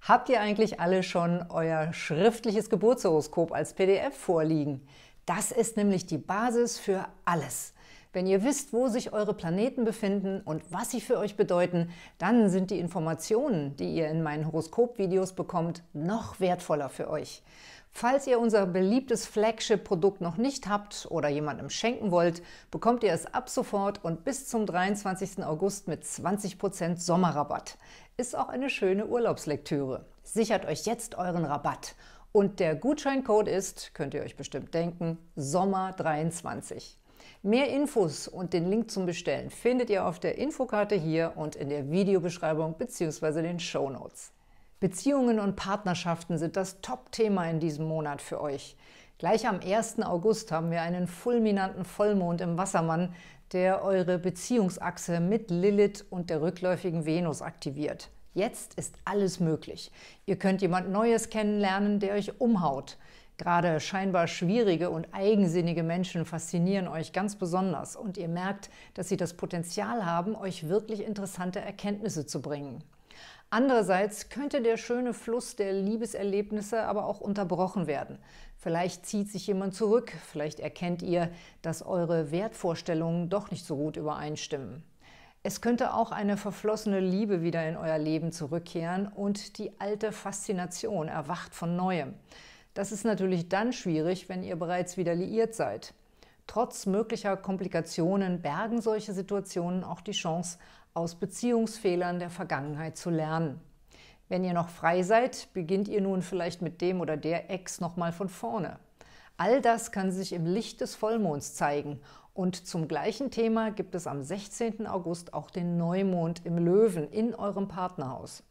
Speaker 1: Habt ihr eigentlich alle schon euer schriftliches Geburtshoroskop als PDF vorliegen? Das ist nämlich die Basis für alles. Wenn ihr wisst, wo sich eure Planeten befinden und was sie für euch bedeuten, dann sind die Informationen, die ihr in meinen Horoskop-Videos bekommt, noch wertvoller für euch. Falls ihr unser beliebtes Flagship-Produkt noch nicht habt oder jemandem schenken wollt, bekommt ihr es ab sofort und bis zum 23. August mit 20% Sommerrabatt. Ist auch eine schöne Urlaubslektüre. Sichert euch jetzt euren Rabatt und der Gutscheincode ist, könnt ihr euch bestimmt denken, Sommer23. Mehr Infos und den Link zum Bestellen findet ihr auf der Infokarte hier und in der Videobeschreibung bzw. den Show Notes. Beziehungen und Partnerschaften sind das Top-Thema in diesem Monat für euch. Gleich am 1. August haben wir einen fulminanten Vollmond im Wassermann, der eure Beziehungsachse mit Lilith und der rückläufigen Venus aktiviert. Jetzt ist alles möglich. Ihr könnt jemand Neues kennenlernen, der euch umhaut. Gerade scheinbar schwierige und eigensinnige Menschen faszinieren euch ganz besonders und ihr merkt, dass sie das Potenzial haben, euch wirklich interessante Erkenntnisse zu bringen. Andererseits könnte der schöne Fluss der Liebeserlebnisse aber auch unterbrochen werden. Vielleicht zieht sich jemand zurück, vielleicht erkennt ihr, dass eure Wertvorstellungen doch nicht so gut übereinstimmen. Es könnte auch eine verflossene Liebe wieder in euer Leben zurückkehren und die alte Faszination erwacht von neuem. Das ist natürlich dann schwierig, wenn ihr bereits wieder liiert seid. Trotz möglicher Komplikationen bergen solche Situationen auch die Chance, aus Beziehungsfehlern der Vergangenheit zu lernen. Wenn ihr noch frei seid, beginnt ihr nun vielleicht mit dem oder der Ex nochmal von vorne. All das kann sich im Licht des Vollmonds zeigen und zum gleichen Thema gibt es am 16. August auch den Neumond im Löwen in eurem Partnerhaus.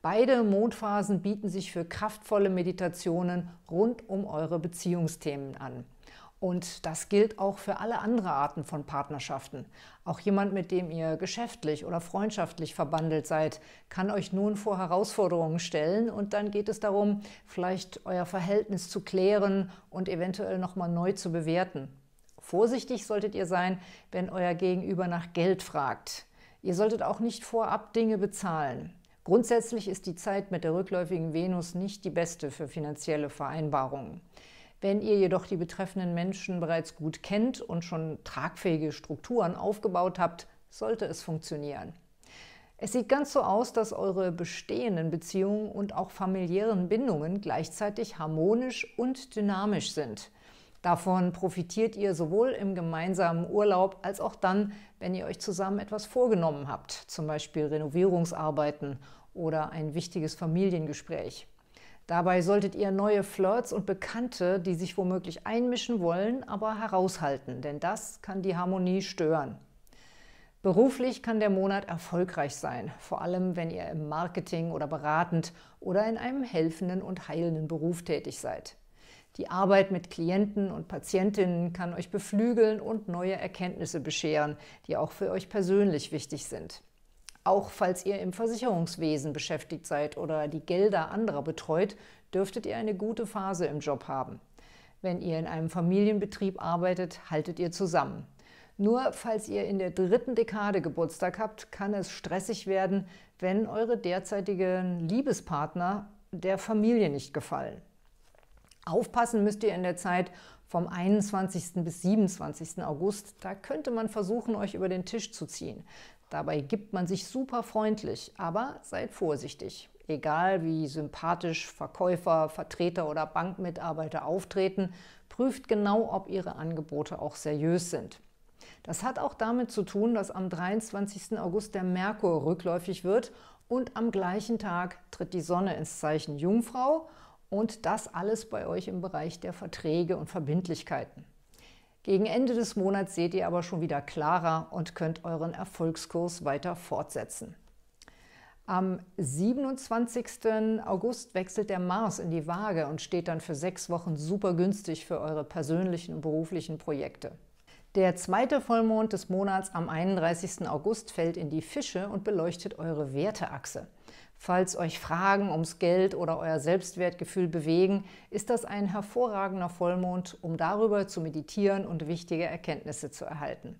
Speaker 1: Beide Mondphasen bieten sich für kraftvolle Meditationen rund um eure Beziehungsthemen an. Und das gilt auch für alle anderen Arten von Partnerschaften. Auch jemand, mit dem ihr geschäftlich oder freundschaftlich verbandelt seid, kann euch nun vor Herausforderungen stellen und dann geht es darum, vielleicht euer Verhältnis zu klären und eventuell nochmal neu zu bewerten. Vorsichtig solltet ihr sein, wenn euer Gegenüber nach Geld fragt. Ihr solltet auch nicht vorab Dinge bezahlen. Grundsätzlich ist die Zeit mit der rückläufigen Venus nicht die beste für finanzielle Vereinbarungen. Wenn ihr jedoch die betreffenden Menschen bereits gut kennt und schon tragfähige Strukturen aufgebaut habt, sollte es funktionieren. Es sieht ganz so aus, dass eure bestehenden Beziehungen und auch familiären Bindungen gleichzeitig harmonisch und dynamisch sind. Davon profitiert ihr sowohl im gemeinsamen Urlaub als auch dann, wenn ihr euch zusammen etwas vorgenommen habt, zum Beispiel Renovierungsarbeiten oder ein wichtiges Familiengespräch. Dabei solltet ihr neue Flirts und Bekannte, die sich womöglich einmischen wollen, aber heraushalten, denn das kann die Harmonie stören. Beruflich kann der Monat erfolgreich sein, vor allem wenn ihr im Marketing oder beratend oder in einem helfenden und heilenden Beruf tätig seid. Die Arbeit mit Klienten und Patientinnen kann euch beflügeln und neue Erkenntnisse bescheren, die auch für euch persönlich wichtig sind. Auch falls ihr im Versicherungswesen beschäftigt seid oder die Gelder anderer betreut, dürftet ihr eine gute Phase im Job haben. Wenn ihr in einem Familienbetrieb arbeitet, haltet ihr zusammen. Nur falls ihr in der dritten Dekade Geburtstag habt, kann es stressig werden, wenn eure derzeitigen Liebespartner der Familie nicht gefallen. Aufpassen müsst ihr in der Zeit vom 21. bis 27. August. Da könnte man versuchen, euch über den Tisch zu ziehen. Dabei gibt man sich super freundlich, aber seid vorsichtig. Egal wie sympathisch Verkäufer, Vertreter oder Bankmitarbeiter auftreten, prüft genau, ob ihre Angebote auch seriös sind. Das hat auch damit zu tun, dass am 23. August der Merkur rückläufig wird und am gleichen Tag tritt die Sonne ins Zeichen Jungfrau und das alles bei euch im Bereich der Verträge und Verbindlichkeiten. Gegen Ende des Monats seht ihr aber schon wieder klarer und könnt euren Erfolgskurs weiter fortsetzen. Am 27. August wechselt der Mars in die Waage und steht dann für sechs Wochen super günstig für eure persönlichen und beruflichen Projekte. Der zweite Vollmond des Monats am 31. August fällt in die Fische und beleuchtet eure Werteachse. Falls euch Fragen ums Geld oder euer Selbstwertgefühl bewegen, ist das ein hervorragender Vollmond, um darüber zu meditieren und wichtige Erkenntnisse zu erhalten.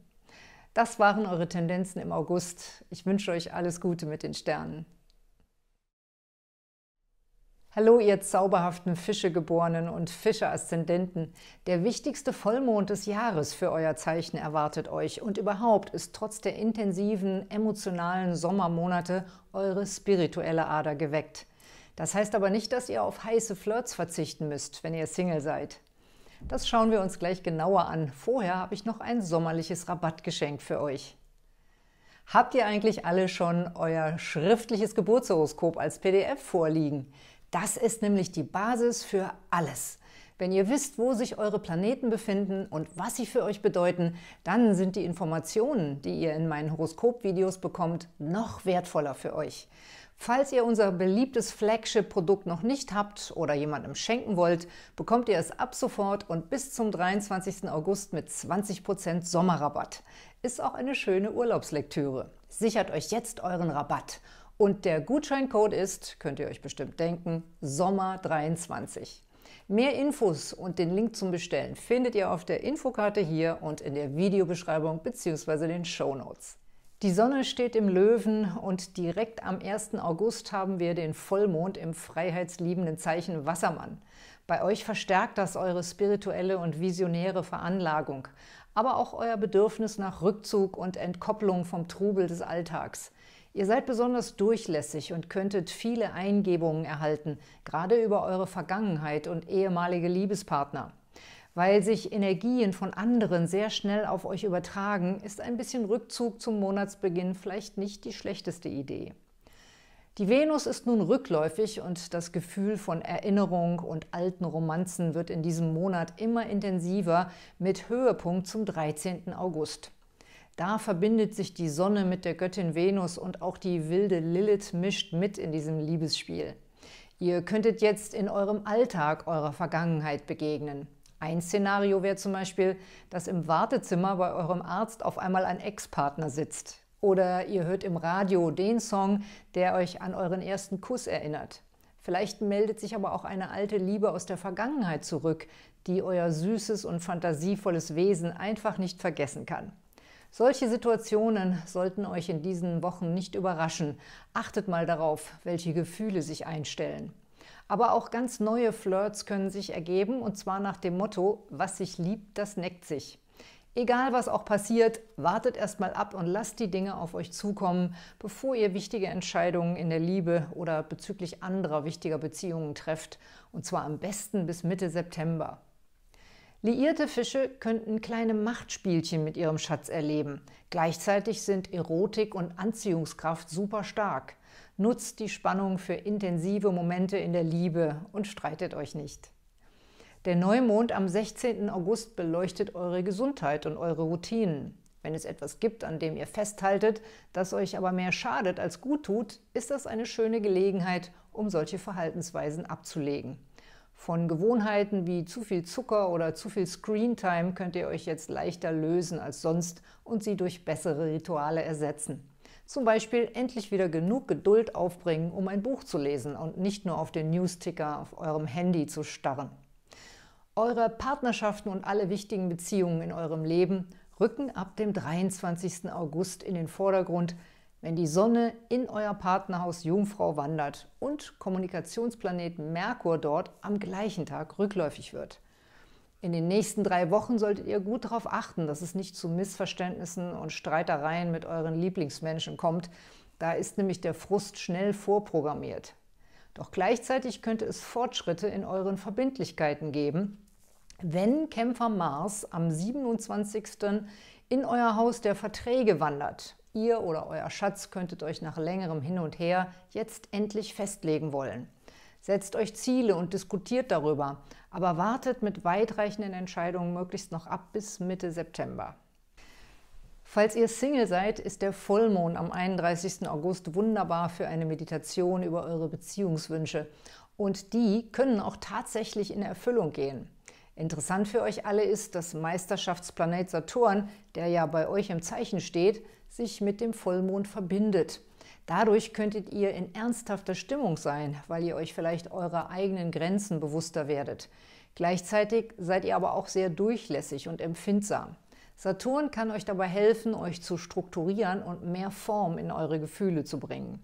Speaker 1: Das waren eure Tendenzen im August. Ich wünsche euch alles Gute mit den Sternen. Hallo, ihr zauberhaften Fischegeborenen und Fische-Aszendenten. Der wichtigste Vollmond des Jahres für euer Zeichen erwartet euch und überhaupt ist trotz der intensiven emotionalen Sommermonate eure spirituelle Ader geweckt. Das heißt aber nicht, dass ihr auf heiße Flirts verzichten müsst, wenn ihr Single seid. Das schauen wir uns gleich genauer an. Vorher habe ich noch ein sommerliches Rabattgeschenk für euch. Habt ihr eigentlich alle schon euer schriftliches Geburtshoroskop als PDF vorliegen? Das ist nämlich die Basis für alles. Wenn ihr wisst, wo sich eure Planeten befinden und was sie für euch bedeuten, dann sind die Informationen, die ihr in meinen Horoskop-Videos bekommt, noch wertvoller für euch. Falls ihr unser beliebtes Flagship-Produkt noch nicht habt oder jemandem schenken wollt, bekommt ihr es ab sofort und bis zum 23. August mit 20% Sommerrabatt. Ist auch eine schöne Urlaubslektüre. Sichert euch jetzt euren Rabatt und der Gutscheincode ist, könnt ihr euch bestimmt denken, Sommer23. Mehr Infos und den Link zum Bestellen findet ihr auf der Infokarte hier und in der Videobeschreibung bzw. den Show Notes. Die Sonne steht im Löwen und direkt am 1. August haben wir den Vollmond im freiheitsliebenden Zeichen Wassermann. Bei euch verstärkt das eure spirituelle und visionäre Veranlagung, aber auch euer Bedürfnis nach Rückzug und Entkopplung vom Trubel des Alltags. Ihr seid besonders durchlässig und könntet viele Eingebungen erhalten, gerade über eure Vergangenheit und ehemalige Liebespartner. Weil sich Energien von anderen sehr schnell auf euch übertragen, ist ein bisschen Rückzug zum Monatsbeginn vielleicht nicht die schlechteste Idee. Die Venus ist nun rückläufig und das Gefühl von Erinnerung und alten Romanzen wird in diesem Monat immer intensiver mit Höhepunkt zum 13. August. Da verbindet sich die Sonne mit der Göttin Venus und auch die wilde Lilith mischt mit in diesem Liebesspiel. Ihr könntet jetzt in eurem Alltag eurer Vergangenheit begegnen. Ein Szenario wäre zum Beispiel, dass im Wartezimmer bei eurem Arzt auf einmal ein Ex-Partner sitzt. Oder ihr hört im Radio den Song, der euch an euren ersten Kuss erinnert. Vielleicht meldet sich aber auch eine alte Liebe aus der Vergangenheit zurück, die euer süßes und fantasievolles Wesen einfach nicht vergessen kann. Solche Situationen sollten euch in diesen Wochen nicht überraschen. Achtet mal darauf, welche Gefühle sich einstellen. Aber auch ganz neue Flirts können sich ergeben, und zwar nach dem Motto, was sich liebt, das neckt sich. Egal was auch passiert, wartet erstmal ab und lasst die Dinge auf euch zukommen, bevor ihr wichtige Entscheidungen in der Liebe oder bezüglich anderer wichtiger Beziehungen trefft, und zwar am besten bis Mitte September. Liierte Fische könnten kleine Machtspielchen mit ihrem Schatz erleben. Gleichzeitig sind Erotik und Anziehungskraft super stark. Nutzt die Spannung für intensive Momente in der Liebe und streitet euch nicht. Der Neumond am 16. August beleuchtet eure Gesundheit und eure Routinen. Wenn es etwas gibt, an dem ihr festhaltet, das euch aber mehr schadet als gut tut, ist das eine schöne Gelegenheit, um solche Verhaltensweisen abzulegen. Von Gewohnheiten wie zu viel Zucker oder zu viel Screentime könnt ihr euch jetzt leichter lösen als sonst und sie durch bessere Rituale ersetzen. Zum Beispiel endlich wieder genug Geduld aufbringen, um ein Buch zu lesen und nicht nur auf den Newsticker auf eurem Handy zu starren. Eure Partnerschaften und alle wichtigen Beziehungen in eurem Leben rücken ab dem 23. August in den Vordergrund, wenn die Sonne in euer Partnerhaus Jungfrau wandert und Kommunikationsplanet Merkur dort am gleichen Tag rückläufig wird. In den nächsten drei Wochen solltet ihr gut darauf achten, dass es nicht zu Missverständnissen und Streitereien mit euren Lieblingsmenschen kommt. Da ist nämlich der Frust schnell vorprogrammiert. Doch gleichzeitig könnte es Fortschritte in euren Verbindlichkeiten geben, wenn Kämpfer Mars am 27. in euer Haus der Verträge wandert. Ihr oder euer Schatz könntet euch nach längerem Hin und Her jetzt endlich festlegen wollen. Setzt euch Ziele und diskutiert darüber, aber wartet mit weitreichenden Entscheidungen möglichst noch ab bis Mitte September. Falls ihr Single seid, ist der Vollmond am 31. August wunderbar für eine Meditation über eure Beziehungswünsche. Und die können auch tatsächlich in Erfüllung gehen. Interessant für euch alle ist, dass Meisterschaftsplanet Saturn, der ja bei euch im Zeichen steht, sich mit dem Vollmond verbindet. Dadurch könntet ihr in ernsthafter Stimmung sein, weil ihr euch vielleicht eurer eigenen Grenzen bewusster werdet. Gleichzeitig seid ihr aber auch sehr durchlässig und empfindsam. Saturn kann euch dabei helfen, euch zu strukturieren und mehr Form in eure Gefühle zu bringen.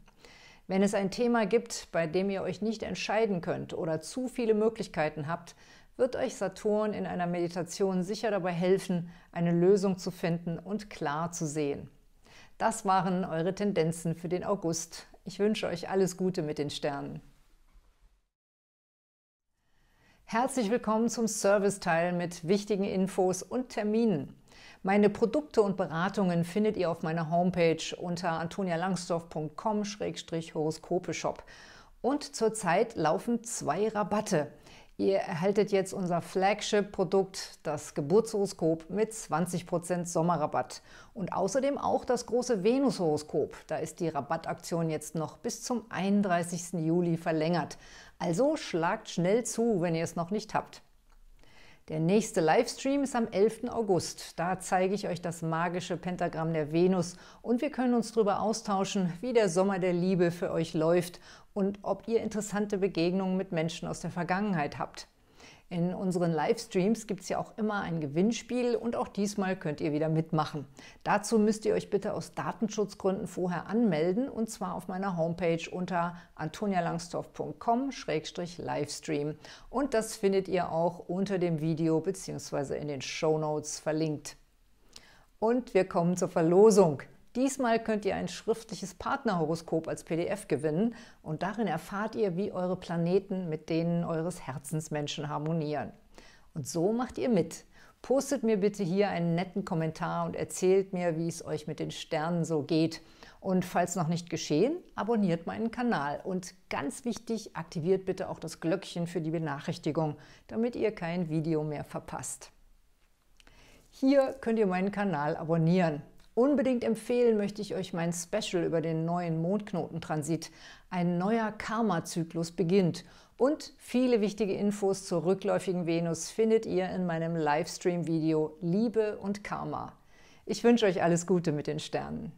Speaker 1: Wenn es ein Thema gibt, bei dem ihr euch nicht entscheiden könnt oder zu viele Möglichkeiten habt, wird euch Saturn in einer Meditation sicher dabei helfen, eine Lösung zu finden und klar zu sehen. Das waren eure Tendenzen für den August. Ich wünsche euch alles Gute mit den Sternen. Herzlich willkommen zum Serviceteil mit wichtigen Infos und Terminen. Meine Produkte und Beratungen findet ihr auf meiner Homepage unter antonialangsdorf.com-horoskopeshop. Und zurzeit laufen zwei Rabatte – Ihr erhaltet jetzt unser Flagship-Produkt, das Geburtshoroskop mit 20% Sommerrabatt und außerdem auch das große Venus-Horoskop. Da ist die Rabattaktion jetzt noch bis zum 31. Juli verlängert. Also schlagt schnell zu, wenn ihr es noch nicht habt. Der nächste Livestream ist am 11. August. Da zeige ich euch das magische Pentagramm der Venus und wir können uns darüber austauschen, wie der Sommer der Liebe für euch läuft und ob ihr interessante Begegnungen mit Menschen aus der Vergangenheit habt. In unseren Livestreams gibt es ja auch immer ein Gewinnspiel und auch diesmal könnt ihr wieder mitmachen. Dazu müsst ihr euch bitte aus Datenschutzgründen vorher anmelden und zwar auf meiner Homepage unter antonialangsdorf.com-livestream und das findet ihr auch unter dem Video bzw. in den Show Notes verlinkt. Und wir kommen zur Verlosung. Diesmal könnt ihr ein schriftliches Partnerhoroskop als PDF gewinnen und darin erfahrt ihr, wie eure Planeten mit denen eures Herzensmenschen harmonieren. Und so macht ihr mit. Postet mir bitte hier einen netten Kommentar und erzählt mir, wie es euch mit den Sternen so geht. Und falls noch nicht geschehen, abonniert meinen Kanal. Und ganz wichtig, aktiviert bitte auch das Glöckchen für die Benachrichtigung, damit ihr kein Video mehr verpasst. Hier könnt ihr meinen Kanal abonnieren. Unbedingt empfehlen möchte ich euch mein Special über den neuen Mondknotentransit. Ein neuer Karma-Zyklus beginnt. Und viele wichtige Infos zur rückläufigen Venus findet ihr in meinem Livestream-Video Liebe und Karma. Ich wünsche euch alles Gute mit den Sternen.